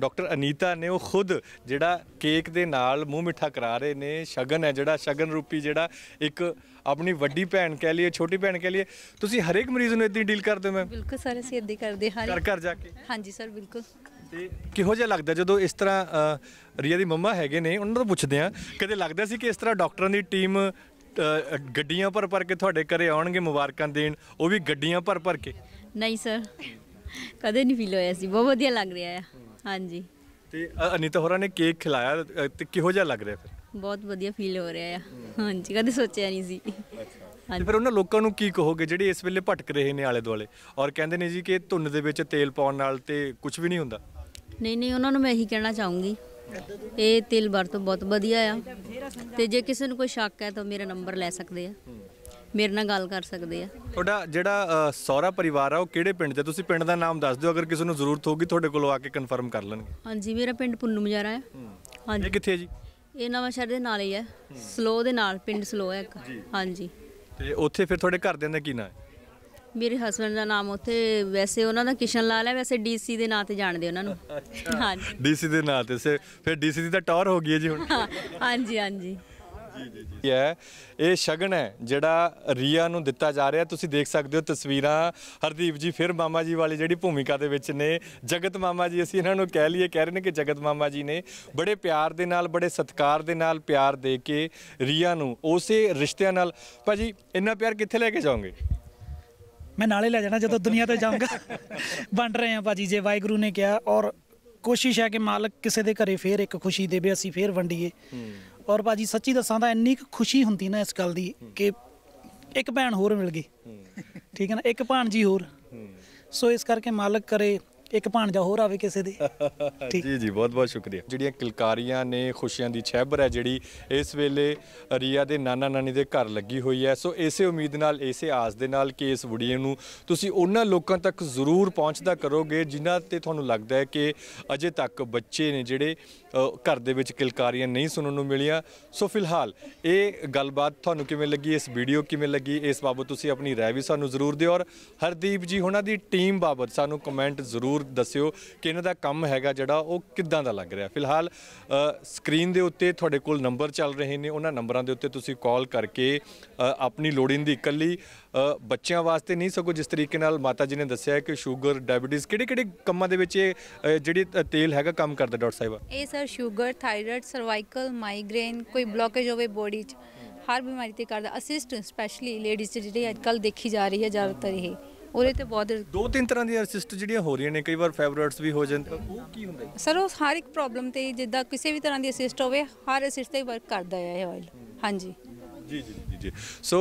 Speaker 2: ਡਾਕਟਰ ਅਨੀਤਾ ਨੇ ਉਹ ਖੁਦ ਜਿਹੜਾ ਕੇਕ ਦੇ ਨਾਲ ਮੂੰਹ ਮਿੱਠਾ ਕਰਾ ਰਹੇ ਨੇ ਸ਼ਗਨ ਹੈ ਜਿਹੜਾ ਸ਼ਗਨ ਰੂਪੀ ਜਿਹੜਾ ਇੱਕ ਆਪਣੀ ਵੱਡੀ ਭੈਣ ਕਹਿ ਲਈਏ ਛੋਟੀ ਭੈਣ ਕਹ ਲਈਏ ਤੁਸੀਂ ਹਰੇਕ ਮਰੀਜ਼ ਨੂੰ ਇਦਾਂ ਡੀਲ ਕਰਦੇ ਹੋ ਬਿਲਕੁਲ
Speaker 4: ਸਰ ਅਸੀਂ ਇਦਾਂ ਕਰਦੇ ਹਾਂ ਘਰ ਘਰ ਜਾ ਕੇ ਹਾਂਜੀ ਸਰ ਬਿਲਕੁਲ ਤੇ
Speaker 2: ਕਿਹੋ ਜਿਹਾ ਲੱਗਦਾ ਜਦੋਂ ਇਸ ਤਰ੍ਹਾਂ ਰੀਆ ਦੀ ਮੰਮਾ ਹੈਗੇ ਨੇ ਉਹਨਾਂ ਤੋਂ ਪੁੱਛਦੇ ਆ ਕਦੇ ਲੱਗਦਾ ਸੀ ਕਿ ਇਸ ਤਰ੍ਹਾਂ ਡਾਕਟਰਾਂ ਦੀ ਟੀਮ ਗੱਡੀਆਂ ਪਰ ਪਰ ਕੇ ਤੁਹਾਡੇ ਘਰੇ ਆਉਣਗੇ ਮੁਬਾਰਕਾਂ ਦੇਣ ਉਹ ਵੀ ਗੱਡੀਆਂ ਪਰ ਪਰ ਕੇ
Speaker 1: ਨਹੀਂ ਸਰ ਕਦੇ ਨਹੀਂ ਫੀਲ ਹੋਇਆ ਸੀ ਬਹੁਤ ਵਧੀਆ ਲੱਗ ਰਿਹਾ ਹੈ ਹਾਂਜੀ
Speaker 2: ਤੇ ਅਨੀਤਾ ਹੋਰਾਂ ਨੇ ਕੇਕ ਖਿਲਾਇਆ ਤੇ ਕਿਹੋ ਜਿਹਾ ਲੱਗ ਰਿਹਾ ਫਿਰ
Speaker 1: ਬਹੁਤ ਵਧੀਆ ਫੀਲ ਹੋ ਰਿਹਾ ਆ ਹਾਂਜੀ ਕਦੇ ਸੋਚਿਆ ਨਹੀਂ ਸੀ ਅੱਛਾ ਤੇ ਫਿਰ
Speaker 2: ਉਹਨਾਂ ਲੋਕਾਂ ਨੂੰ ਕੀ ਕਹੋਗੇ ਜਿਹੜੇ ਇਸ ਵੇਲੇ ਭਟਕ ਰਹੇ ਨੇ ਆਲੇ ਦੁਆਲੇ ਔਰ ਕਹਿੰਦੇ ਨੇ ਜੀ ਕਿ ਧੁੰਨ ਦੇ ਵਿੱਚ ਤੇਲ ਪਾਉਣ ਨਾਲ ਤੇ ਕੁਝ ਵੀ ਨਹੀਂ ਹੁੰਦਾ
Speaker 1: ਨਹੀਂ ਨਹੀਂ ਉਹਨਾਂ ਨੂੰ ਮੈਂ ਇਹੀ ਕਹਿਣਾ ਚਾਹੂੰਗੀ ਇਹ ਤਿਲ ਵਰਤੋਂ ਬਹੁਤ ਵਧੀਆ ਆ ਤੇ ਜੇ ਕਿਸੇ ਨੂੰ ਕੋਈ ਸ਼ੱਕ ਹੈ ਤਾਂ ਮੇਰਾ ਨੰਬਰ ਲੈ ਸਕਦੇ ਆ ਮੇਰੇ ਨਾਲ ਗੱਲ ਕਰ ਸਕਦੇ ਆ
Speaker 2: ਤੁਹਾਡਾ ਜਿਹੜਾ ਸਹੁਰਾ ਪਰਿਵਾਰ ਆ ਉਹ ਕਿਹੜੇ ਪਿੰਡ ਤੇ ਤੁਸੀਂ ਪਿੰਡ ਦਾ ਨਾਮ ਦੱਸ ਦਿਓ ਅਗਰ ਕਿਸੇ ਨੂੰ ਜ਼ਰੂਰਤ ਹੋਗੀ ਤੁਹਾਡੇ ਕੋਲ ਆ ਕੇ ਕਨਫਰਮ ਕਰ ਲੈਣਗੇ
Speaker 1: ਹਾਂਜੀ ਮੇਰਾ ਪਿੰਡ ਪੁੰਨੂ ਮਜਾਰਾ ਹੈ
Speaker 2: ਹਾਂਜੀ ਇਹ ਕਿੱਥੇ ਹੈ ਜੀ
Speaker 1: ਇਹ ਨਵਾਂ ਸ਼ਹਿਰ ਦੇ ਨਾਲ ਹੀ ਹੈ ਸਲੋ ਦੇ ਨਾਲ ਪਿੰਡ ਸਲੋ ਹੈ ਇੱਕ ਹਾਂਜੀ
Speaker 2: ਤੇ ਉੱਥੇ ਫਿਰ ਤੁਹਾਡੇ ਘਰਦਿਆਂ ਦਾ ਕੀ ਨਾਮ ਹੈ
Speaker 1: ਮੇਰੇ ਹਸਬੰਦ ਦਾ ਨਾਮ ਉੱਥੇ ਵੈਸੇ ਉਹਨਾਂ ਦਾ ਕਿਸ਼ਨ ਲਾਲ ਹੈ ਵੈਸੇ ਡੀਸੀ ਦੇ ਨਾਂ ਤੇ ਜਾਣਦੇ ਉਹਨਾਂ ਨੂੰ ਹਾਂਜੀ
Speaker 2: ਡੀਸੀ ਦੇ ਨਾਂ ਤੇ ਫਿਰ ਡੀਸੀ ਦੀ ਤਾਂ ਟੌਰ ਹੋ ਗਈ ਹੈ ਜੀ ਹੁਣ
Speaker 1: ਹਾਂਜੀ ਹਾਂਜੀ
Speaker 2: ਹੈ ਇਹ ਸ਼ਗਨ ਹੈ ਜਿਹੜਾ ਰੀਆ ਨੂੰ ਦਿੱਤਾ ਜਾ ਰਿਹਾ ਤੁਸੀਂ ਦੇਖ ਸਕਦੇ ਹੋ ਤਸਵੀਰਾਂ ਹਰਦੀਪ ਜੀ ਫਿਰ ਮਾਮਾ ਜੀ ਵਾਲੀ ਜਿਹੜੀ ਭੂਮਿਕਾ ਦੇ ਵਿੱਚ ਨੇ ਜਗਤ ਮਾਮਾ ਜੀ ਅਸੀਂ ਇਹਨਾਂ ਨੂੰ ਕਹਿ ਲਈਏ ਕਹਿ ਰਹੇ ਨੇ ਕਿ ਜਗਤ ਮਾਮਾ ਜੀ ਨੇ ਬੜੇ ਪਿਆਰ ਦੇ ਨਾਲ ਬੜੇ ਸਤਿਕਾਰ ਦੇ ਨਾਲ ਪਿਆਰ ਦੇ ਕੇ ਰੀਆ ਨੂੰ ਉਸੇ ਰਿਸ਼ਤਿਆਂ ਨਾਲ ਭਾਜੀ ਇੰਨਾ ਪਿਆਰ ਕਿੱਥੇ ਲੈ ਕੇ ਜਾਓਗੇ
Speaker 6: ਮੈਂ ਨਾਲੇ ਲੈ ਜਾਣਾ ਜਦੋਂ ਦੁਨੀਆ ਤੋਂ ਜਾਊਂਗਾ ਵੰਡ ਰਹੇ ਆ ਭਾਜੀ ਜੇ ਵਾਹਿਗੁਰੂ ਨੇ ਕਿਹਾ ਔਰ ਕੋਸ਼ਿਸ਼ ਹੈ ਕਿ ਮਾਲਕ ਕਿਸੇ ਦੇ ਘਰੇ ਫੇਰ ਇੱਕ ਖੁਸ਼ੀ ਦੇਵੇ ਅਸੀਂ ਫੇਰ ਵੰਡੀਏ ਔਰ ਬਾਜੀ ਸੱਚੀ ਦੱਸਾਂ ਤਾਂ ਇੰਨੀ ਕੁ ਖੁਸ਼ੀ ਹੁੰਦੀ ਨਾ ਇਸ ਗੱਲ ਦੀ ਕਿ ਇੱਕ ਭੈਣ ਹੋਰ ਮਿਲ ਗਈ ਠੀਕ ਹੈ ਨਾ ਇੱਕ ਭਾਣਜੀ ਹੋਰ ਸੋ ਇਸ ਕਰਕੇ ਮਾਲਕ ਕਰੇ ਇੱਕ ਭਾਣਜਾ ਹੋਰ ਆਵੇ ਕਿਸੇ ਦੇ
Speaker 2: ਜੀ ਜੀ ਬਹੁਤ ਬਹੁਤ ਸ਼ੁਕਰੀਆ ਜਿਹੜੀਆਂ ਕਿਲਕਾਰੀਆਂ ਨੇ ਖੁਸ਼ੀਆਂ ਦੀ ਛੈਬਰ ਹੈ ਜਿਹੜੀ ਇਸ ਵੇਲੇ ਰੀਆ ਦੇ ਨਾਨਾ ਨਾਨੀ ਦੇ ਘਰ ਲੱਗੀ ਹੋਈ ਹੈ ਸੋ ਇਸੇ ਉਮੀਦ ਨਾਲ ਇਸੇ ਆਸ ਦੇ ਨਾਲ ਕਿ ਇਸ ਬੁੜੀਏ ਨੂੰ ਤੁਸੀਂ ਉਹਨਾਂ ਲੋਕਾਂ ਤੱਕ ਜ਼ਰੂਰ ਪਹੁੰਚਦਾ ਕਰੋਗੇ ਜਿਨ੍ਹਾਂ ਤੇ ਤੁਹਾਨੂੰ ਲੱਗਦਾ ਹੈ ਕਿ ਅਜੇ ਤੱਕ ਬੱਚੇ ਨੇ ਜਿਹੜੇ ਘਰ ਦੇ ਵਿੱਚ ਕਿਲਕਾਰੀਆਂ ਨਹੀਂ ਸੁਣਨ ਨੂੰ ਮਿਲੀਆਂ ਸੋ ਫਿਲਹਾਲ ਇਹ ਗੱਲਬਾਤ ਤੁਹਾਨੂੰ ਕਿਵੇਂ ਲੱਗੀ ਇਸ ਵੀਡੀਓ ਕਿਵੇਂ ਲੱਗੀ ਇਸ ਬਾਬਤ ਤੁਸੀਂ ਆਪਣੀ رائے ਵੀ ਸਾਨੂੰ ਜ਼ਰੂਰ ਦਿਓ ਔਰ ਹਰਦੀਪ ਜੀ ਉਹਨਾਂ ਦੀ ਟੀਮ ਬਾਬਤ ਸਾਨੂੰ ਕਮੈਂਟ ਜ਼ਰੂਰ ਦੱਸਿਓ ਕਿ ਇਹਨਾਂ ਦਾ ਕੰਮ ਹੈਗਾ ਜਿਹੜਾ ਉਹ ਕਿੱਦਾਂ ਦਾ ਲੱਗ ਰਿਹਾ ਫਿਲਹਾਲ ਸਕਰੀਨ ਦੇ ਉੱਤੇ ਤੁਹਾਡੇ ਕੋਲ ਨੰਬਰ ਚੱਲ ਰਹੇ ਨੇ ਉਹਨਾਂ ਨੰਬਰਾਂ ਦੇ ਉੱਤੇ ਤੁਸੀਂ ਕਾਲ ਕਰਕੇ ਆਪਣੀ ਲੋੜੀਂਦੀ ਇਕੱਲੀ ਬੱਚਿਆਂ ਵਾਸਤੇ ਨਹੀਂ ਸਗੋ ਜਿਸ ਤਰੀਕੇ ਨਾਲ ਮਾਤਾ ਜੀ ਨੇ ਦੱਸਿਆ ਕਿ ਸ਼ੂਗਰ ਡਾਇਬੀਟਿਸ ਕਿਹੜੇ ਕਿਹੜੇ ਕੰਮਾਂ ਦੇ ਵਿੱਚ ਇਹ ਜਿਹੜੀ ਤੇਲ ਹੈਗਾ ਕੰਮ ਕਰਦਾ ਡਾਕਟਰ ਸਾਹਿਬ
Speaker 4: ਇਹ sir sugar thyroid cervical migraine ਕੋਈ ਬਲੋਕੇਜ ਹੋਵੇ ਬੋਡੀ 'ਚ ਹਰ ਬਿਮਾਰੀ ਤੇ ਕਰਦਾ ਅਸਿਸਟ ਸਪੈਸ਼ਲੀ ਲੇਡੀਜ਼ ਜਿਹੜੀ ਅੱਜ ਕੱਲ ਦੇਖੀ ਜਾ ਰਹੀ ਹੈ ਜ਼ਿਆਦਾਤਰ ਇਹ ਉਹਦੇ ਤੇ ਬਹੁਤ
Speaker 2: ਦੋ ਤਿੰਨ ਤਰ੍ਹਾਂ ਦੀ ਅਸਿਸਟ ਜਿਹੜੀਆਂ ਹੋ ਰਹੀਆਂ ਨੇ ਕਈ ਵਾਰ ਫੇਵਰਟਸ ਵੀ ਹੋ ਜਾਂਦੇ ਉਹ ਕੀ
Speaker 4: ਹੁੰਦਾ ਸਰ ਉਹ ਹਰ ਇੱਕ ਪ੍ਰੋਬਲਮ ਤੇ ਜਿੱਦਾਂ ਕਿਸੇ ਵੀ ਤਰ੍ਹਾਂ ਦੀ ਅਸਿਸਟ ਹੋਵੇ ਹਰ ਅਸਿਸਟ ਤੇ ਵਰਕ ਕਰਦਾ ਹੈ ਇਹ ਆਇਲ ਹਾਂਜੀ
Speaker 2: ਜੀ ਜੀ ਜੀ ਜੀ ਸੋ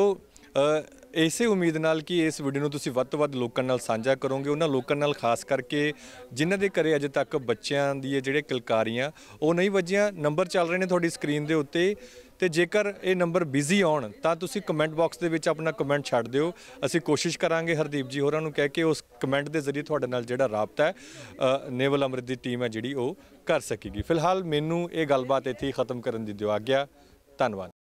Speaker 2: ਅ, ਇਸੇ ਉਮੀਦ ਨਾਲ ਕਿ ਇਸ ਵੀਡੀਓ ਨੂੰ ਤੁਸੀਂ ਵੱਧ ਤੋਂ ਵੱਧ ਲੋਕਾਂ ਨਾਲ ਸਾਂਝਾ ਕਰੋਗੇ ਉਹਨਾਂ ਲੋਕਾਂ ਨਾਲ ਖਾਸ ਕਰਕੇ ਜਿਨ੍ਹਾਂ ਦੇ ਘਰੇ ਅਜੇ ਤੱਕ ਬੱਚਿਆਂ ਦੀ ਜਿਹੜੇ ਕਲਕਾਰੀਆਂ ਉਹ ਨਹੀਂ ਵੱਜੀਆਂ ਨੰਬਰ ਚੱਲ ਰਹੇ ਨੇ ਤੁਹਾਡੀ ਸਕਰੀਨ ਦੇ ਉੱਤੇ ਤੇ ਜੇਕਰ ਇਹ ਨੰਬਰ ਬਿਜ਼ੀ ਆਉਣ ਤਾਂ ਤੁਸੀਂ ਕਮੈਂਟ ਬਾਕਸ ਦੇ ਵਿੱਚ ਆਪਣਾ ਕਮੈਂਟ ਛੱਡ ਦਿਓ ਅਸੀਂ ਕੋਸ਼ਿਸ਼ ਕਰਾਂਗੇ ਹਰਦੀਪ ਜੀ ਹੋਰਾਂ ਨੂੰ ਕਹਿ ਕੇ ਉਸ ਕਮੈਂਟ ਦੇ ਜ਼ਰੀਏ ਤੁਹਾਡੇ ਨਾਲ ਜਿਹੜਾ ਰਾਬਤਾ ਹੈ ਨੇਵਲ ਅਮਰਿਤ ਦੀ ਟੀਮ ਹੈ ਜਿਹੜੀ ਉਹ ਕਰ ਸਕੇਗੀ ਫਿਲਹਾਲ ਮੈਨੂੰ ਇਹ ਗੱਲਬਾਤ
Speaker 3: ਇੱਥੇ ਖਤਮ ਕਰਨ ਦੀ ਦਿਓ ਆਗਿਆ ਧੰਨਵਾਦ